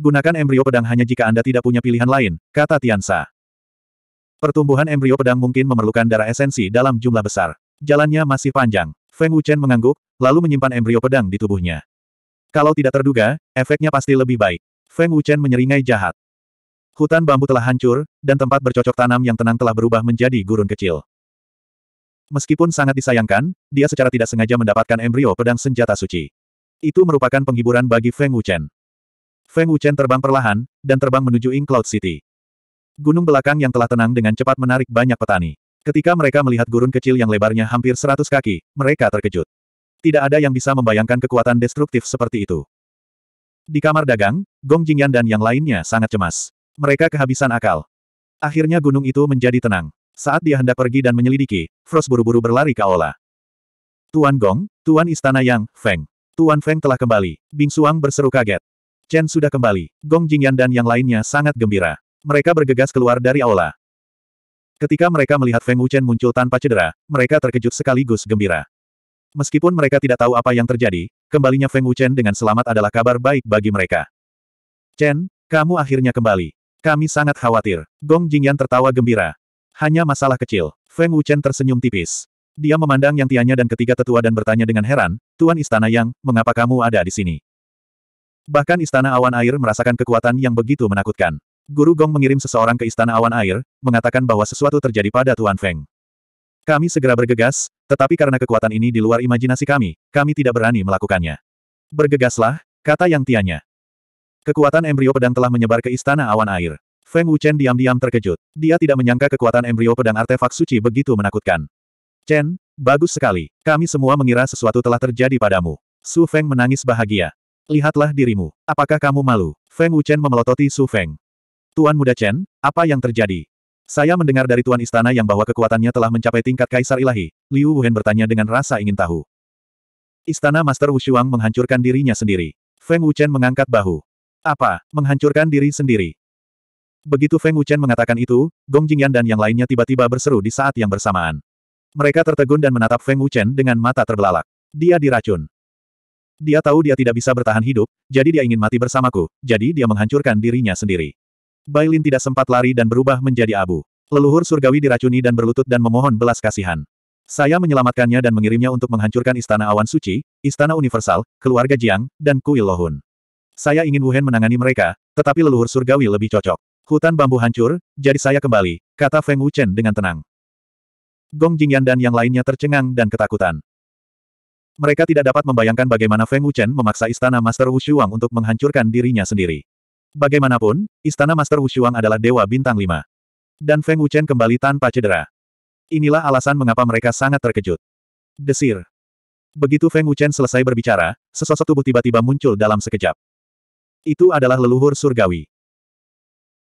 Gunakan embrio pedang hanya jika Anda tidak punya pilihan lain, kata Tiansa. Pertumbuhan embrio pedang mungkin memerlukan darah esensi dalam jumlah besar. Jalannya masih panjang. Feng Wuchen mengangguk, lalu menyimpan embrio pedang di tubuhnya. Kalau tidak terduga, efeknya pasti lebih baik. Feng Wuchen menyeringai jahat. Hutan bambu telah hancur, dan tempat bercocok tanam yang tenang telah berubah menjadi gurun kecil. Meskipun sangat disayangkan, dia secara tidak sengaja mendapatkan embrio pedang senjata suci. Itu merupakan penghiburan bagi Feng Wuchen. Feng Wuchen terbang perlahan, dan terbang menuju Ink Cloud City. Gunung belakang yang telah tenang dengan cepat menarik banyak petani. Ketika mereka melihat gurun kecil yang lebarnya hampir 100 kaki, mereka terkejut. Tidak ada yang bisa membayangkan kekuatan destruktif seperti itu. Di kamar dagang, Gong Jingyan dan yang lainnya sangat cemas. Mereka kehabisan akal. Akhirnya gunung itu menjadi tenang. Saat dia hendak pergi dan menyelidiki, Frost buru-buru berlari ke Ola. Tuan Gong, Tuan Istana Yang, Feng. Tuan Feng telah kembali. Bing Suang berseru kaget. Chen sudah kembali. Gong Jingyan dan yang lainnya sangat gembira. Mereka bergegas keluar dari aula. Ketika mereka melihat Feng Wuchen muncul tanpa cedera, mereka terkejut sekaligus gembira. Meskipun mereka tidak tahu apa yang terjadi, kembalinya Feng Wuchen dengan selamat adalah kabar baik bagi mereka. Chen, kamu akhirnya kembali. Kami sangat khawatir. Gong Jingyan tertawa gembira. Hanya masalah kecil. Feng Wuchen tersenyum tipis. Dia memandang Yang Tianya dan ketiga tetua dan bertanya dengan heran, Tuan Istana Yang, mengapa kamu ada di sini? Bahkan Istana Awan Air merasakan kekuatan yang begitu menakutkan. Guru Gong mengirim seseorang ke Istana Awan Air, mengatakan bahwa sesuatu terjadi pada Tuan Feng. Kami segera bergegas, tetapi karena kekuatan ini di luar imajinasi kami, kami tidak berani melakukannya. Bergegaslah, kata Yang Tianya. Kekuatan embrio pedang telah menyebar ke istana awan air. Feng Wuchen diam-diam terkejut. Dia tidak menyangka kekuatan embrio pedang artefak suci begitu menakutkan. Chen, bagus sekali. Kami semua mengira sesuatu telah terjadi padamu. Su Feng menangis bahagia. Lihatlah dirimu. Apakah kamu malu? Feng Wuchen memelototi Su Feng. Tuan muda Chen, apa yang terjadi? Saya mendengar dari Tuan Istana yang bahwa kekuatannya telah mencapai tingkat Kaisar Ilahi. Liu Wuhen bertanya dengan rasa ingin tahu. Istana Master Wushuang menghancurkan dirinya sendiri. Feng Wuchen mengangkat bahu. Apa, menghancurkan diri sendiri? Begitu Feng Wuchen mengatakan itu, Gong Jingyan dan yang lainnya tiba-tiba berseru di saat yang bersamaan. Mereka tertegun dan menatap Feng Wuchen dengan mata terbelalak. Dia diracun. Dia tahu dia tidak bisa bertahan hidup, jadi dia ingin mati bersamaku, jadi dia menghancurkan dirinya sendiri. Bailin tidak sempat lari dan berubah menjadi abu. Leluhur surgawi diracuni dan berlutut dan memohon belas kasihan. Saya menyelamatkannya dan mengirimnya untuk menghancurkan istana awan suci, istana universal, keluarga Jiang, dan kuil Lohun. Saya ingin Wuhan menangani mereka, tetapi leluhur surgawi lebih cocok. Hutan bambu hancur, jadi saya kembali, kata Feng Wuchen dengan tenang. Gong Jingyan dan yang lainnya tercengang dan ketakutan. Mereka tidak dapat membayangkan bagaimana Feng Wuchen memaksa istana Master Wushuang untuk menghancurkan dirinya sendiri. Bagaimanapun, istana Master Wushuang adalah dewa bintang 5. Dan Feng Wuchen kembali tanpa cedera. Inilah alasan mengapa mereka sangat terkejut. Desir. Begitu Feng Wuchen selesai berbicara, sesosok tubuh tiba-tiba muncul dalam sekejap. Itu adalah leluhur surgawi.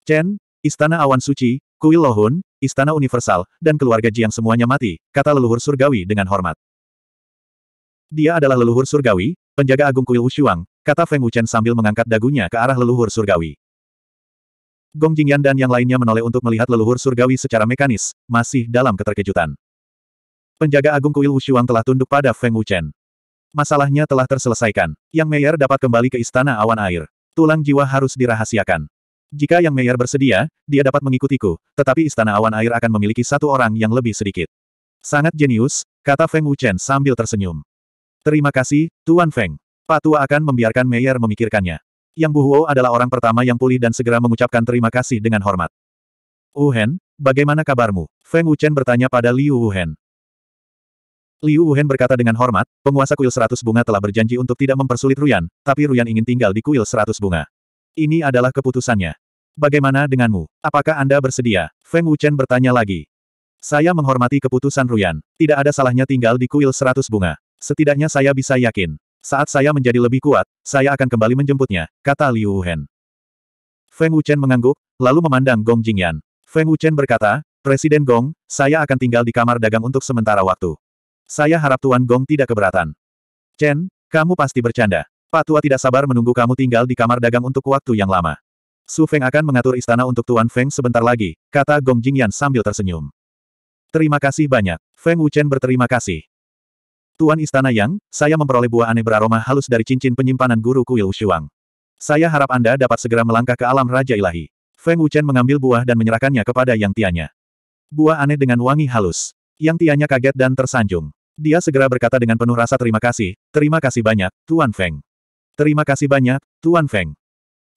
Chen, Istana Awan Suci, Kuil Lohun, Istana Universal, dan keluarga Jiang semuanya mati, kata leluhur surgawi dengan hormat. Dia adalah leluhur surgawi, penjaga agung kuil Wushuang, kata Feng Wuchen sambil mengangkat dagunya ke arah leluhur surgawi. Gong Jingyan dan yang lainnya menoleh untuk melihat leluhur surgawi secara mekanis, masih dalam keterkejutan. Penjaga agung kuil Wushuang telah tunduk pada Feng Wuchen. Masalahnya telah terselesaikan. Yang Meyer dapat kembali ke istana awan air tulang jiwa harus dirahasiakan. Jika Yang Meyer bersedia, dia dapat mengikutiku, tetapi Istana Awan Air akan memiliki satu orang yang lebih sedikit. Sangat jenius, kata Feng Wuchen sambil tersenyum. Terima kasih, Tuan Feng. Pak Tua akan membiarkan Meyer memikirkannya. Yang Buhuo adalah orang pertama yang pulih dan segera mengucapkan terima kasih dengan hormat. Wuhen, bagaimana kabarmu? Feng Wuchen bertanya pada Liu Wuhen. Liu Wuhan berkata dengan hormat, penguasa kuil seratus bunga telah berjanji untuk tidak mempersulit Ruyan, tapi Ruyan ingin tinggal di kuil seratus bunga. Ini adalah keputusannya. Bagaimana denganmu? Apakah Anda bersedia? Feng Wuchen bertanya lagi. Saya menghormati keputusan Ruyan. Tidak ada salahnya tinggal di kuil seratus bunga. Setidaknya saya bisa yakin. Saat saya menjadi lebih kuat, saya akan kembali menjemputnya, kata Liu Wuhan. Feng Wuchen mengangguk, lalu memandang Gong Jingyan. Feng Wuchen berkata, Presiden Gong, saya akan tinggal di kamar dagang untuk sementara waktu. Saya harap Tuan Gong tidak keberatan. Chen, kamu pasti bercanda. Pak Tua tidak sabar menunggu kamu tinggal di kamar dagang untuk waktu yang lama. Su Feng akan mengatur istana untuk Tuan Feng sebentar lagi, kata Gong Jingyan sambil tersenyum. Terima kasih banyak. Feng Wuchen berterima kasih. Tuan Istana Yang, saya memperoleh buah aneh beraroma halus dari cincin penyimpanan guru kuil Shuang. Saya harap Anda dapat segera melangkah ke alam Raja Ilahi. Feng Wuchen mengambil buah dan menyerahkannya kepada Yang Tianya. Buah aneh dengan wangi halus. Yang Tianya kaget dan tersanjung. Dia segera berkata dengan penuh rasa terima kasih, terima kasih banyak, Tuan Feng. Terima kasih banyak, Tuan Feng.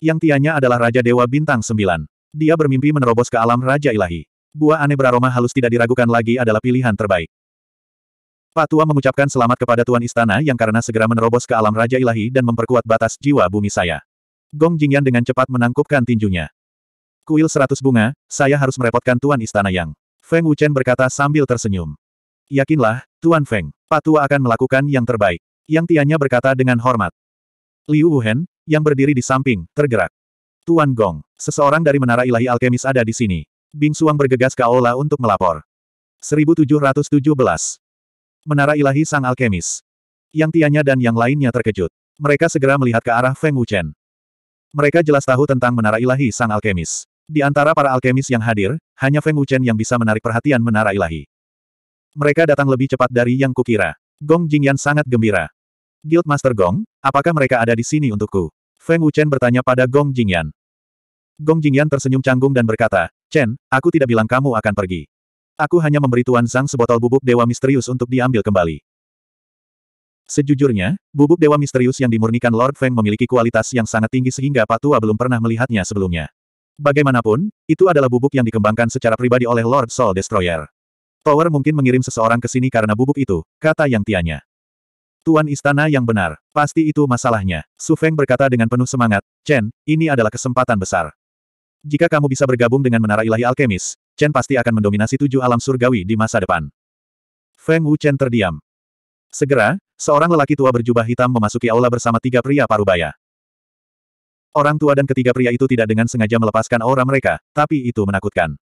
Yang Tianya adalah Raja Dewa Bintang Sembilan. Dia bermimpi menerobos ke alam Raja Ilahi. Buah aneh beraroma halus tidak diragukan lagi adalah pilihan terbaik. Pak Tua mengucapkan selamat kepada Tuan Istana yang karena segera menerobos ke alam Raja Ilahi dan memperkuat batas jiwa bumi saya. Gong Jingyan dengan cepat menangkupkan tinjunya. Kuil seratus bunga, saya harus merepotkan Tuan Istana Yang. Feng Wuchen berkata sambil tersenyum. Yakinlah, Tuan Feng, Patua akan melakukan yang terbaik. Yang Tianya berkata dengan hormat. Liu Wuhen, yang berdiri di samping, tergerak. Tuan Gong, seseorang dari Menara Ilahi Alkemis ada di sini. Bing Suang bergegas ke aula untuk melapor. 1717. Menara Ilahi Sang Alkemis. Yang Tianya dan yang lainnya terkejut. Mereka segera melihat ke arah Feng Wuchen. Mereka jelas tahu tentang Menara Ilahi Sang Alkemis. Di antara para alkemis yang hadir, hanya Feng Wuchen yang bisa menarik perhatian Menara Ilahi. Mereka datang lebih cepat dari yang kukira. Gong Jingyan sangat gembira. Guild Master Gong, apakah mereka ada di sini untukku? Feng Wuchen bertanya pada Gong Jingyan. Gong Jingyan tersenyum canggung dan berkata, Chen, aku tidak bilang kamu akan pergi. Aku hanya memberi Tuan Zhang sebotol bubuk dewa misterius untuk diambil kembali. Sejujurnya, bubuk dewa misterius yang dimurnikan Lord Feng memiliki kualitas yang sangat tinggi sehingga Patua belum pernah melihatnya sebelumnya. Bagaimanapun, itu adalah bubuk yang dikembangkan secara pribadi oleh Lord Soul Destroyer. Tower mungkin mengirim seseorang ke sini karena bubuk itu, kata yang tianya. Tuan istana yang benar, pasti itu masalahnya. Su Feng berkata dengan penuh semangat, Chen, ini adalah kesempatan besar. Jika kamu bisa bergabung dengan menara ilahi alkemis, Chen pasti akan mendominasi tujuh alam surgawi di masa depan. Feng Wu Chen terdiam. Segera, seorang lelaki tua berjubah hitam memasuki aula bersama tiga pria parubaya. Orang tua dan ketiga pria itu tidak dengan sengaja melepaskan aura mereka, tapi itu menakutkan.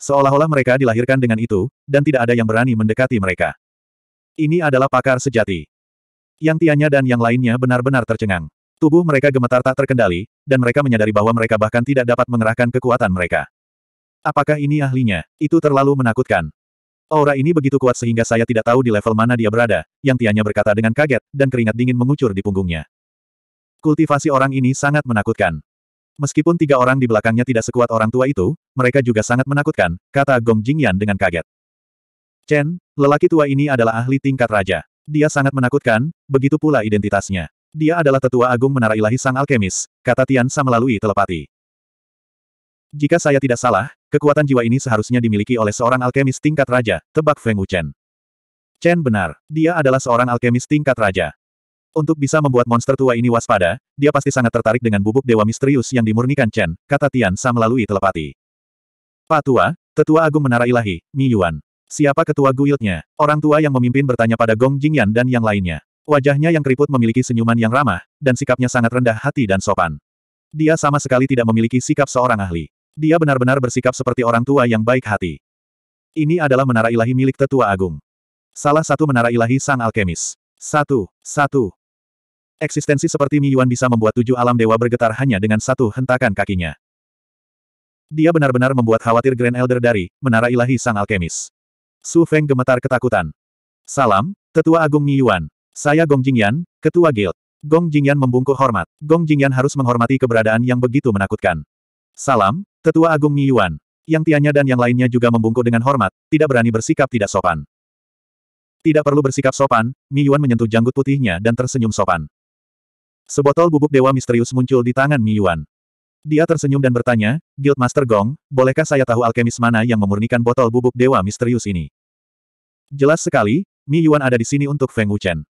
Seolah-olah mereka dilahirkan dengan itu, dan tidak ada yang berani mendekati mereka. Ini adalah pakar sejati. Yang Tianya dan yang lainnya benar-benar tercengang. Tubuh mereka gemetar tak terkendali, dan mereka menyadari bahwa mereka bahkan tidak dapat mengerahkan kekuatan mereka. Apakah ini ahlinya? Itu terlalu menakutkan. Aura ini begitu kuat sehingga saya tidak tahu di level mana dia berada, yang Tianya berkata dengan kaget, dan keringat dingin mengucur di punggungnya. Kultivasi orang ini sangat menakutkan. Meskipun tiga orang di belakangnya tidak sekuat orang tua itu, mereka juga sangat menakutkan, kata Gong Jingyan dengan kaget. Chen, lelaki tua ini adalah ahli tingkat raja. Dia sangat menakutkan, begitu pula identitasnya. Dia adalah tetua agung menara ilahi sang alkemis, kata Tian Sa melalui telepati. Jika saya tidak salah, kekuatan jiwa ini seharusnya dimiliki oleh seorang alkemis tingkat raja, tebak Feng Wuchen. Chen benar, dia adalah seorang alkemis tingkat raja. Untuk bisa membuat monster tua ini waspada, dia pasti sangat tertarik dengan bubuk dewa misterius yang dimurnikan Chen, kata Tian Sa melalui telepati. Patua, Tetua Agung Menara Ilahi, Mi Yuan. Siapa ketua guildnya? Orang tua yang memimpin bertanya pada Gong Jingyan dan yang lainnya. Wajahnya yang keriput memiliki senyuman yang ramah, dan sikapnya sangat rendah hati dan sopan. Dia sama sekali tidak memiliki sikap seorang ahli. Dia benar-benar bersikap seperti orang tua yang baik hati. Ini adalah menara ilahi milik tetua agung. Salah satu menara ilahi sang alkemis. Satu, satu, Eksistensi seperti Mi Yuan bisa membuat tujuh alam dewa bergetar hanya dengan satu hentakan kakinya. Dia benar-benar membuat khawatir Grand Elder dari Menara Ilahi Sang Alkemis. Su Feng gemetar ketakutan. Salam, Tetua Agung Mi Yuan. Saya Gong Jingyan, Ketua Guild. Gong Jingyan membungkuk hormat. Gong Jingyan harus menghormati keberadaan yang begitu menakutkan. Salam, Tetua Agung Mi Yuan. Yang Tianya dan yang lainnya juga membungkuk dengan hormat, tidak berani bersikap tidak sopan. Tidak perlu bersikap sopan, Mi Yuan menyentuh janggut putihnya dan tersenyum sopan. Sebotol bubuk dewa misterius muncul di tangan Mi Yuan. Dia tersenyum dan bertanya, Guildmaster Gong, bolehkah saya tahu alkemis mana yang memurnikan botol bubuk dewa misterius ini? Jelas sekali, Mi Yuan ada di sini untuk Feng Wuchen.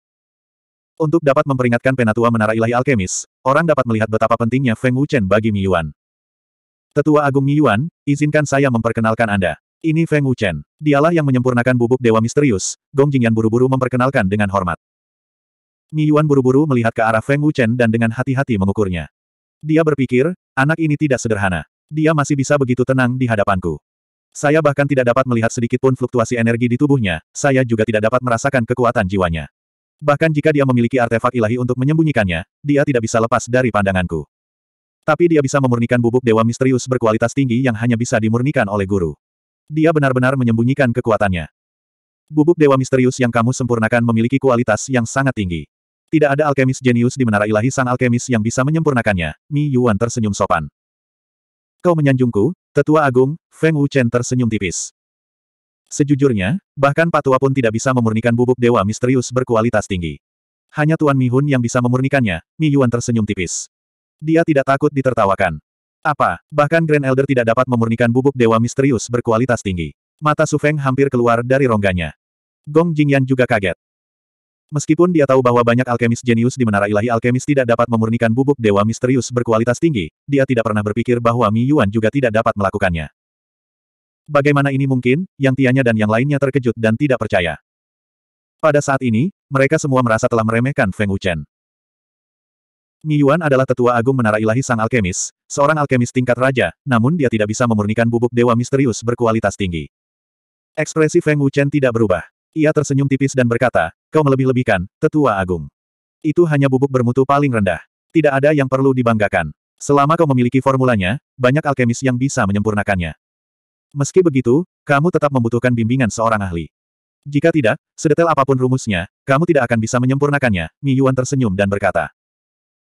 Untuk dapat memperingatkan penatua menara ilahi alkemis, orang dapat melihat betapa pentingnya Feng Wuchen bagi Mi Yuan. Tetua Agung Mi Yuan, izinkan saya memperkenalkan Anda. Ini Feng Wuchen. Dialah yang menyempurnakan bubuk dewa misterius, Gong Jingyan buru-buru memperkenalkan dengan hormat. Mi Yuan buru-buru melihat ke arah Feng Wuchen dan dengan hati-hati mengukurnya. Dia berpikir, anak ini tidak sederhana. Dia masih bisa begitu tenang di hadapanku. Saya bahkan tidak dapat melihat sedikit pun fluktuasi energi di tubuhnya, saya juga tidak dapat merasakan kekuatan jiwanya. Bahkan jika dia memiliki artefak ilahi untuk menyembunyikannya, dia tidak bisa lepas dari pandanganku. Tapi dia bisa memurnikan bubuk dewa misterius berkualitas tinggi yang hanya bisa dimurnikan oleh guru. Dia benar-benar menyembunyikan kekuatannya. Bubuk dewa misterius yang kamu sempurnakan memiliki kualitas yang sangat tinggi. Tidak ada alkemis jenius di menara ilahi sang alkemis yang bisa menyempurnakannya. Mi Yuan tersenyum sopan. Kau menyanjungku, tetua agung, Feng Wuchen tersenyum tipis. Sejujurnya, bahkan patua pun tidak bisa memurnikan bubuk dewa misterius berkualitas tinggi. Hanya Tuan Mi Hun yang bisa memurnikannya, Mi Yuan tersenyum tipis. Dia tidak takut ditertawakan. Apa, bahkan Grand Elder tidak dapat memurnikan bubuk dewa misterius berkualitas tinggi. Mata Su Feng hampir keluar dari rongganya. Gong Jingyan juga kaget. Meskipun dia tahu bahwa banyak alkemis jenius di Menara Ilahi Alkemis tidak dapat memurnikan bubuk dewa misterius berkualitas tinggi, dia tidak pernah berpikir bahwa Mi Yuan juga tidak dapat melakukannya. Bagaimana ini mungkin, yang Tianya dan yang lainnya terkejut dan tidak percaya. Pada saat ini, mereka semua merasa telah meremehkan Feng Wuchen. Mi Yuan adalah tetua agung Menara Ilahi Sang Alkemis, seorang alkemis tingkat raja, namun dia tidak bisa memurnikan bubuk dewa misterius berkualitas tinggi. Ekspresi Feng Wuchen tidak berubah. Ia tersenyum tipis dan berkata, Kau melebih-lebihkan, tetua agung. Itu hanya bubuk bermutu paling rendah. Tidak ada yang perlu dibanggakan. Selama kau memiliki formulanya, banyak alkemis yang bisa menyempurnakannya. Meski begitu, kamu tetap membutuhkan bimbingan seorang ahli. Jika tidak, sedetail apapun rumusnya, kamu tidak akan bisa menyempurnakannya, Mi Yuan tersenyum dan berkata.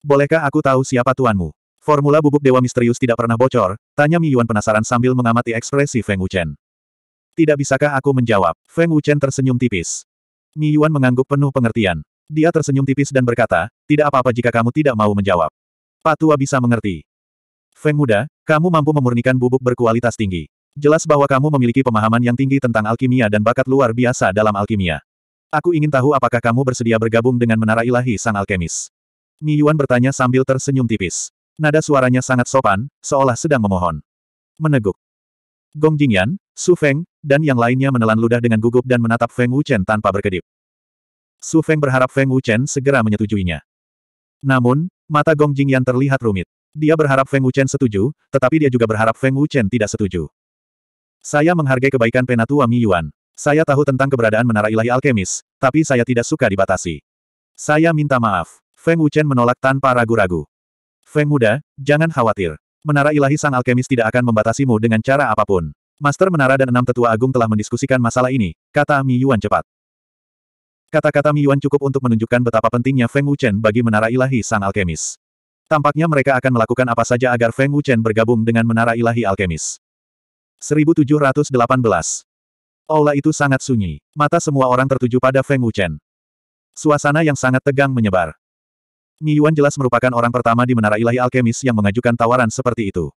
Bolehkah aku tahu siapa tuanmu? Formula bubuk dewa misterius tidak pernah bocor, tanya Mi Yuan penasaran sambil mengamati ekspresi Feng Wuchen. Tidak bisakah aku menjawab? Feng Wuchen tersenyum tipis. Mi Yuan mengangguk penuh pengertian. Dia tersenyum tipis dan berkata, tidak apa-apa jika kamu tidak mau menjawab. Patua bisa mengerti. Feng muda, kamu mampu memurnikan bubuk berkualitas tinggi. Jelas bahwa kamu memiliki pemahaman yang tinggi tentang alkimia dan bakat luar biasa dalam alkimia. Aku ingin tahu apakah kamu bersedia bergabung dengan menara ilahi sang alkemis. Mi Yuan bertanya sambil tersenyum tipis. Nada suaranya sangat sopan, seolah sedang memohon. Meneguk. Gong Jingyan, Su Feng, dan yang lainnya menelan ludah dengan gugup dan menatap Feng Wuchen tanpa berkedip. Su Feng berharap Feng Wuchen segera menyetujuinya. Namun, mata Gong Jing yang terlihat rumit. Dia berharap Feng Wuchen setuju, tetapi dia juga berharap Feng Wuchen tidak setuju. Saya menghargai kebaikan penatua Mi Yuan. Saya tahu tentang keberadaan menara ilahi alkemis, tapi saya tidak suka dibatasi. Saya minta maaf. Feng Wuchen menolak tanpa ragu-ragu. Feng muda, jangan khawatir. Menara ilahi sang alkemis tidak akan membatasimu dengan cara apapun. Master Menara dan enam tetua agung telah mendiskusikan masalah ini, kata Mi Yuan cepat. Kata-kata Mi Yuan cukup untuk menunjukkan betapa pentingnya Feng Wuchen bagi Menara Ilahi Sang Alkemis. Tampaknya mereka akan melakukan apa saja agar Feng Wuchen bergabung dengan Menara Ilahi Alkemis. 1718 Aula itu sangat sunyi. Mata semua orang tertuju pada Feng Wuchen. Suasana yang sangat tegang menyebar. Mi Yuan jelas merupakan orang pertama di Menara Ilahi Alkemis yang mengajukan tawaran seperti itu.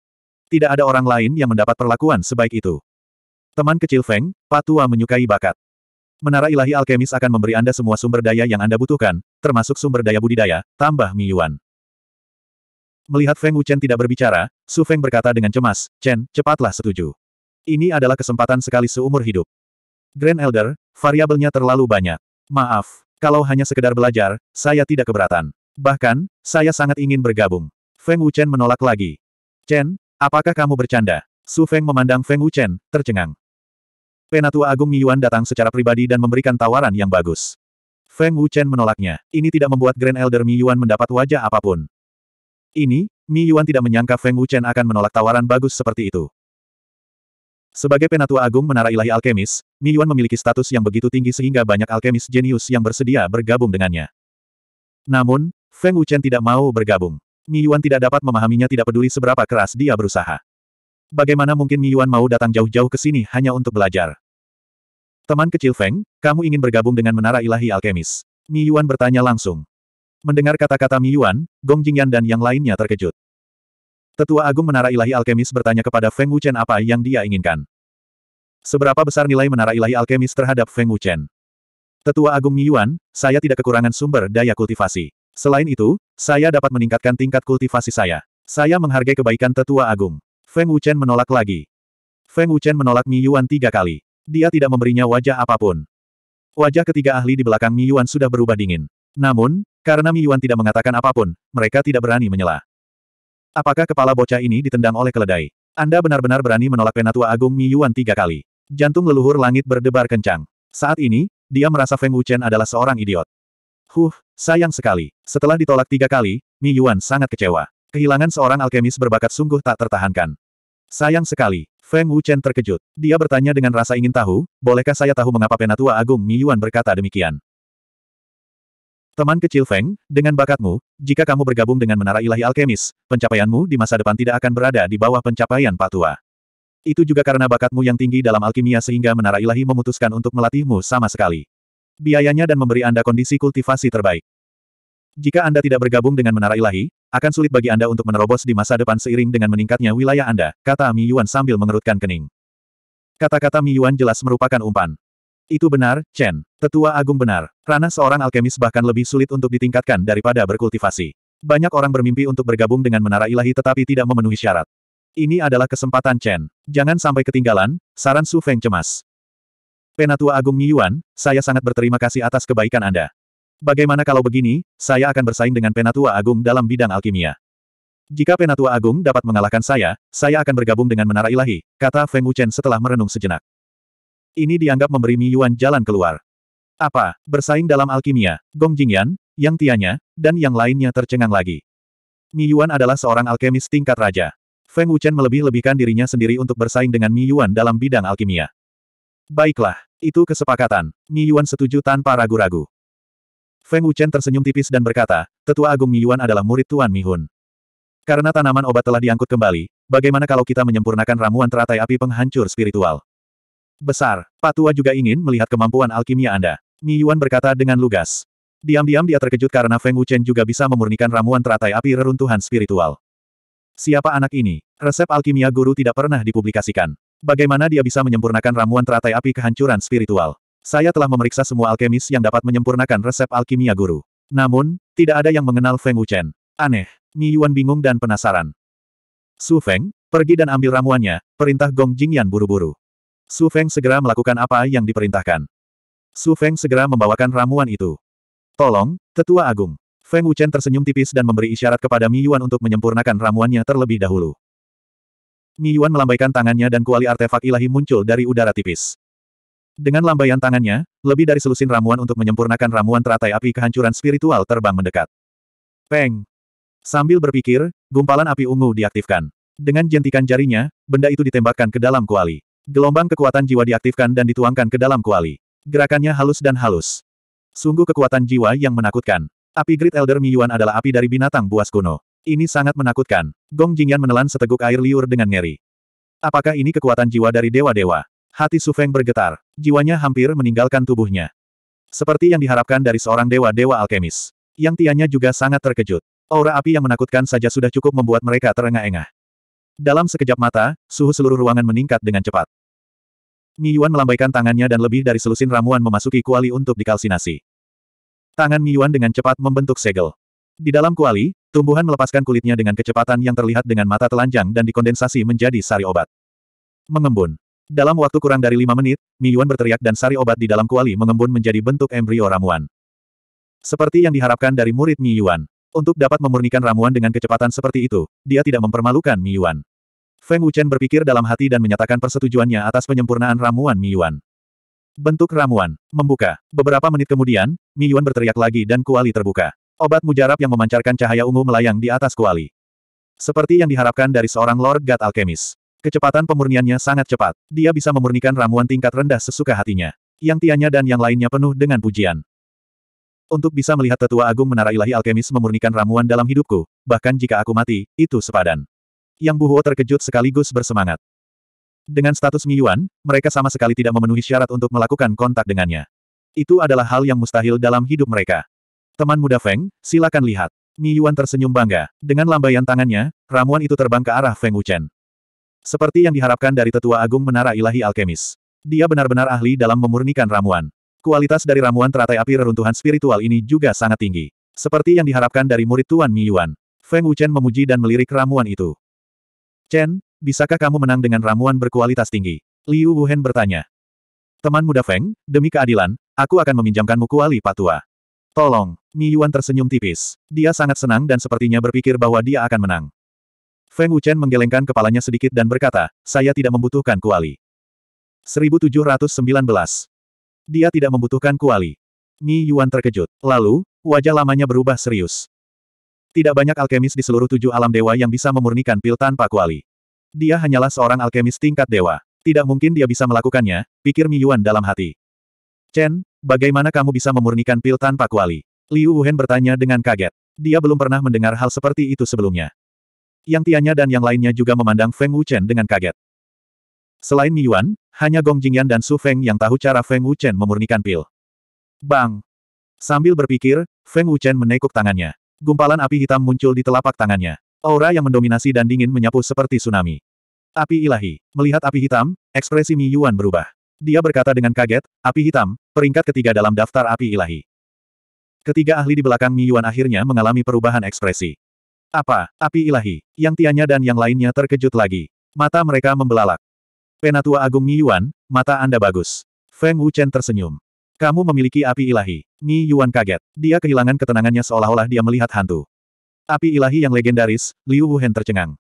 Tidak ada orang lain yang mendapat perlakuan sebaik itu. Teman kecil Feng, Patua menyukai bakat. Menara ilahi alkemis akan memberi Anda semua sumber daya yang Anda butuhkan, termasuk sumber daya budidaya, tambah Mi Yuan. Melihat Feng Wuchen tidak berbicara, Su Feng berkata dengan cemas, Chen, cepatlah setuju. Ini adalah kesempatan sekali seumur hidup. Grand Elder, variabelnya terlalu banyak. Maaf, kalau hanya sekedar belajar, saya tidak keberatan. Bahkan, saya sangat ingin bergabung. Feng Wuchen menolak lagi. Chen, Apakah kamu bercanda? Su Feng memandang Feng Wuchen, tercengang. Penatua Agung Miyuan datang secara pribadi dan memberikan tawaran yang bagus. Feng Wuchen menolaknya. Ini tidak membuat Grand Elder Miyuan mendapat wajah apapun. Ini, Miyuan tidak menyangka Feng Wuchen akan menolak tawaran bagus seperti itu. Sebagai penatua agung menara ilahi alkemis, Miyuan memiliki status yang begitu tinggi sehingga banyak alkemis jenius yang bersedia bergabung dengannya. Namun, Feng Wuchen tidak mau bergabung. Mi Yuan tidak dapat memahaminya tidak peduli seberapa keras dia berusaha. Bagaimana mungkin Mi Yuan mau datang jauh-jauh ke sini hanya untuk belajar? Teman kecil Feng, kamu ingin bergabung dengan Menara Ilahi Alkemis? Mi Yuan bertanya langsung. Mendengar kata-kata Mi Yuan, Gong Jingyan dan yang lainnya terkejut. Tetua Agung Menara Ilahi Alkemis bertanya kepada Feng Wuchen apa yang dia inginkan. Seberapa besar nilai Menara Ilahi Alkemis terhadap Feng Wuchen? Tetua Agung Mi Yuan, saya tidak kekurangan sumber daya kultivasi. Selain itu, saya dapat meningkatkan tingkat kultivasi saya. Saya menghargai kebaikan tetua agung. Feng Wuchen menolak lagi. Feng Wuchen menolak Mi Yuan tiga kali. Dia tidak memberinya wajah apapun. Wajah ketiga ahli di belakang Mi Yuan sudah berubah dingin. Namun, karena Mi Yuan tidak mengatakan apapun, mereka tidak berani menyela. Apakah kepala bocah ini ditendang oleh keledai? Anda benar-benar berani menolak penatua agung Mi Yuan tiga kali. Jantung leluhur langit berdebar kencang. Saat ini, dia merasa Feng Wuchen adalah seorang idiot. Huh, sayang sekali. Setelah ditolak tiga kali, Mi Yuan sangat kecewa. Kehilangan seorang alkemis berbakat sungguh tak tertahankan. Sayang sekali, Feng Wuchen terkejut. Dia bertanya dengan rasa ingin tahu, bolehkah saya tahu mengapa Penatua Agung Mi Yuan berkata demikian? Teman kecil Feng, dengan bakatmu, jika kamu bergabung dengan Menara Ilahi Alkemis, pencapaianmu di masa depan tidak akan berada di bawah pencapaian Pak Tua. Itu juga karena bakatmu yang tinggi dalam alkimia sehingga Menara Ilahi memutuskan untuk melatihmu sama sekali biayanya dan memberi Anda kondisi kultivasi terbaik. Jika Anda tidak bergabung dengan menara ilahi, akan sulit bagi Anda untuk menerobos di masa depan seiring dengan meningkatnya wilayah Anda, kata Mi Yuan sambil mengerutkan kening. Kata-kata Mi Yuan jelas merupakan umpan. Itu benar, Chen. Tetua Agung benar. Ranah seorang alkemis bahkan lebih sulit untuk ditingkatkan daripada berkultivasi. Banyak orang bermimpi untuk bergabung dengan menara ilahi tetapi tidak memenuhi syarat. Ini adalah kesempatan Chen. Jangan sampai ketinggalan, saran Su Feng cemas. Penatua Agung Yuan, saya sangat berterima kasih atas kebaikan Anda. Bagaimana kalau begini, saya akan bersaing dengan Penatua Agung dalam bidang alkimia. Jika Penatua Agung dapat mengalahkan saya, saya akan bergabung dengan Menara Ilahi, kata Feng Wuchen setelah merenung sejenak. Ini dianggap memberi Mi Yuan jalan keluar. Apa, bersaing dalam alkimia, Gong Jingyan, Yang Tianya, dan yang lainnya tercengang lagi. Mi Yuan adalah seorang alkemis tingkat raja. Feng Wuchen melebih-lebihkan dirinya sendiri untuk bersaing dengan Mi Yuan dalam bidang alkimia. Baiklah, itu kesepakatan. Mi Yuan setuju tanpa ragu-ragu. Feng Wuchen tersenyum tipis dan berkata, Tetua Agung Mi Yuan adalah murid Tuan Mi Hun. Karena tanaman obat telah diangkut kembali, bagaimana kalau kita menyempurnakan ramuan teratai api penghancur spiritual? Besar, Pak Tua juga ingin melihat kemampuan alkimia Anda. Mi Yuan berkata dengan lugas. Diam-diam dia terkejut karena Feng Wuchen juga bisa memurnikan ramuan teratai api reruntuhan spiritual. Siapa anak ini? Resep alkimia guru tidak pernah dipublikasikan. Bagaimana dia bisa menyempurnakan ramuan teratai api kehancuran spiritual? Saya telah memeriksa semua alkemis yang dapat menyempurnakan resep alkimia guru. Namun, tidak ada yang mengenal Feng Wuchen. Aneh. Mi Yuan bingung dan penasaran. Su Feng, pergi dan ambil ramuannya, perintah Gong Jingyan buru-buru. Su Feng segera melakukan apa yang diperintahkan. Su Feng segera membawakan ramuan itu. Tolong, Tetua Agung. Feng Wuchen tersenyum tipis dan memberi isyarat kepada Mi Yuan untuk menyempurnakan ramuannya terlebih dahulu. Mi Yuan melambaikan tangannya dan kuali artefak ilahi muncul dari udara tipis. Dengan lambaian tangannya, lebih dari selusin ramuan untuk menyempurnakan ramuan teratai api kehancuran spiritual terbang mendekat. Peng! Sambil berpikir, gumpalan api ungu diaktifkan. Dengan jentikan jarinya, benda itu ditembakkan ke dalam kuali. Gelombang kekuatan jiwa diaktifkan dan dituangkan ke dalam kuali. Gerakannya halus dan halus. Sungguh kekuatan jiwa yang menakutkan. Api Great Elder Miyuan adalah api dari binatang buas kuno. Ini sangat menakutkan. Gong Jingyan menelan seteguk air liur dengan ngeri. Apakah ini kekuatan jiwa dari dewa-dewa? Hati Su Feng bergetar. Jiwanya hampir meninggalkan tubuhnya. Seperti yang diharapkan dari seorang dewa-dewa alkemis. Yang Tianya juga sangat terkejut. Aura api yang menakutkan saja sudah cukup membuat mereka terengah-engah. Dalam sekejap mata, suhu seluruh ruangan meningkat dengan cepat. Miyuan melambaikan tangannya dan lebih dari selusin ramuan memasuki kuali untuk dikalsinasi. Tangan Miyuan dengan cepat membentuk segel. Di dalam kuali, tumbuhan melepaskan kulitnya dengan kecepatan yang terlihat dengan mata telanjang dan dikondensasi menjadi sari obat. Mengembun. Dalam waktu kurang dari lima menit, Miyuan berteriak dan sari obat di dalam kuali mengembun menjadi bentuk embrio ramuan. Seperti yang diharapkan dari murid Miyuan. Untuk dapat memurnikan ramuan dengan kecepatan seperti itu, dia tidak mempermalukan Miyuan. Feng Wuchen berpikir dalam hati dan menyatakan persetujuannya atas penyempurnaan ramuan Miyuan. Bentuk ramuan. Membuka. Beberapa menit kemudian, Mi Yuan berteriak lagi dan kuali terbuka. Obat mujarab yang memancarkan cahaya ungu melayang di atas kuali. Seperti yang diharapkan dari seorang Lord God Alchemist. Kecepatan pemurniannya sangat cepat. Dia bisa memurnikan ramuan tingkat rendah sesuka hatinya. Yang tianya dan yang lainnya penuh dengan pujian. Untuk bisa melihat tetua agung menara ilahi alkemis memurnikan ramuan dalam hidupku, bahkan jika aku mati, itu sepadan. Yang Buhuo terkejut sekaligus bersemangat. Dengan status Miyuan, mereka sama sekali tidak memenuhi syarat untuk melakukan kontak dengannya. Itu adalah hal yang mustahil dalam hidup mereka. Teman muda Feng, silakan lihat. Miyuan tersenyum bangga. Dengan lambaian tangannya, ramuan itu terbang ke arah Feng Wuchen. Seperti yang diharapkan dari tetua agung menara ilahi alkemis. Dia benar-benar ahli dalam memurnikan ramuan. Kualitas dari ramuan teratai api reruntuhan spiritual ini juga sangat tinggi. Seperti yang diharapkan dari murid Tuan Miyuan. Feng Wuchen memuji dan melirik ramuan itu. Chen, Bisakah kamu menang dengan ramuan berkualitas tinggi? Liu Wuhen bertanya. Teman muda Feng, demi keadilan, aku akan meminjamkanmu kuali patua. Tolong, Mi Yuan tersenyum tipis. Dia sangat senang dan sepertinya berpikir bahwa dia akan menang. Feng Wuchen menggelengkan kepalanya sedikit dan berkata, saya tidak membutuhkan kuali. 1719. Dia tidak membutuhkan kuali. Mi Yuan terkejut. Lalu, wajah lamanya berubah serius. Tidak banyak alkemis di seluruh tujuh alam dewa yang bisa memurnikan pil tanpa kuali. Dia hanyalah seorang alkemis tingkat dewa. Tidak mungkin dia bisa melakukannya, pikir Mi Yuan dalam hati. Chen, bagaimana kamu bisa memurnikan pil tanpa kuali? Liu Wuhen bertanya dengan kaget. Dia belum pernah mendengar hal seperti itu sebelumnya. Yang Tianya dan yang lainnya juga memandang Feng Wuchen dengan kaget. Selain Mi Yuan, hanya Gong Jingyan dan Su Feng yang tahu cara Feng Wuchen memurnikan pil. Bang! Sambil berpikir, Feng Wuchen menekuk tangannya. Gumpalan api hitam muncul di telapak tangannya. Aura yang mendominasi dan dingin menyapu seperti tsunami. Api ilahi. Melihat api hitam, ekspresi Mi Yuan berubah. Dia berkata dengan kaget, api hitam, peringkat ketiga dalam daftar api ilahi. Ketiga ahli di belakang Mi Yuan akhirnya mengalami perubahan ekspresi. Apa, api ilahi, yang Tianya dan yang lainnya terkejut lagi. Mata mereka membelalak. Penatua Agung Mi Yuan, mata Anda bagus. Feng Wuchen tersenyum. Kamu memiliki api ilahi. Mi Yuan kaget. Dia kehilangan ketenangannya seolah-olah dia melihat hantu. Api ilahi yang legendaris, Liu Wuhen tercengang.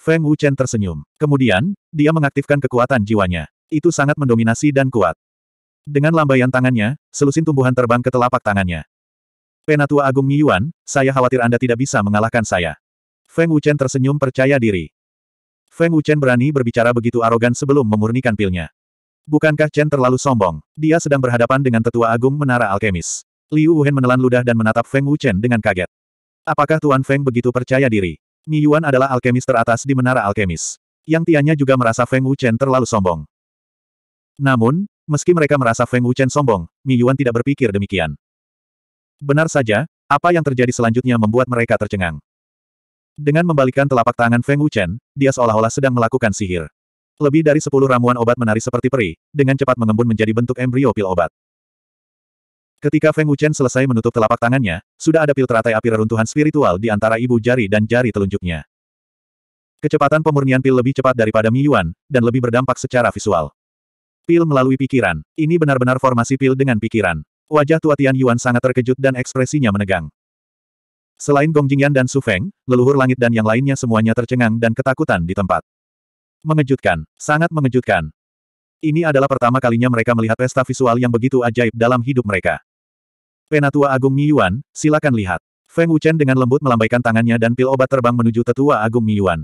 Feng Wuchen tersenyum. Kemudian, dia mengaktifkan kekuatan jiwanya. Itu sangat mendominasi dan kuat. Dengan lambaian tangannya, selusin tumbuhan terbang ke telapak tangannya. Penatua Agung Mi Yuan, saya khawatir Anda tidak bisa mengalahkan saya. Feng Wuchen tersenyum percaya diri. Feng Wuchen berani berbicara begitu arogan sebelum memurnikan pilnya. Bukankah Chen terlalu sombong? Dia sedang berhadapan dengan tetua agung menara alkemis. Liu Wuhen menelan ludah dan menatap Feng Wuchen dengan kaget. Apakah Tuan Feng begitu percaya diri? Mi Yuan adalah alkemis teratas di Menara Alkemis. Yang Tianya juga merasa Feng Wuchen terlalu sombong. Namun, meski mereka merasa Feng Wuchen sombong, Mi Yuan tidak berpikir demikian. Benar saja, apa yang terjadi selanjutnya membuat mereka tercengang. Dengan membalikkan telapak tangan Feng Wuchen, dia seolah-olah sedang melakukan sihir. Lebih dari sepuluh ramuan obat menari seperti peri, dengan cepat mengembun menjadi bentuk embrio pil obat. Ketika Feng Wuchen selesai menutup telapak tangannya, sudah ada pil teratai api reruntuhan spiritual di antara ibu jari dan jari telunjuknya. Kecepatan pemurnian pil lebih cepat daripada Mi Yuan, dan lebih berdampak secara visual. Pil melalui pikiran. Ini benar-benar formasi pil dengan pikiran. Wajah tua Tian Yuan sangat terkejut dan ekspresinya menegang. Selain Gong Jingyan dan Su Feng, leluhur langit dan yang lainnya semuanya tercengang dan ketakutan di tempat. Mengejutkan. Sangat mengejutkan. Ini adalah pertama kalinya mereka melihat pesta visual yang begitu ajaib dalam hidup mereka. Penatua Agung Mi Yuan, silakan lihat. Feng Wuchen dengan lembut melambaikan tangannya dan pil obat terbang menuju Tetua Agung Mi Yuan.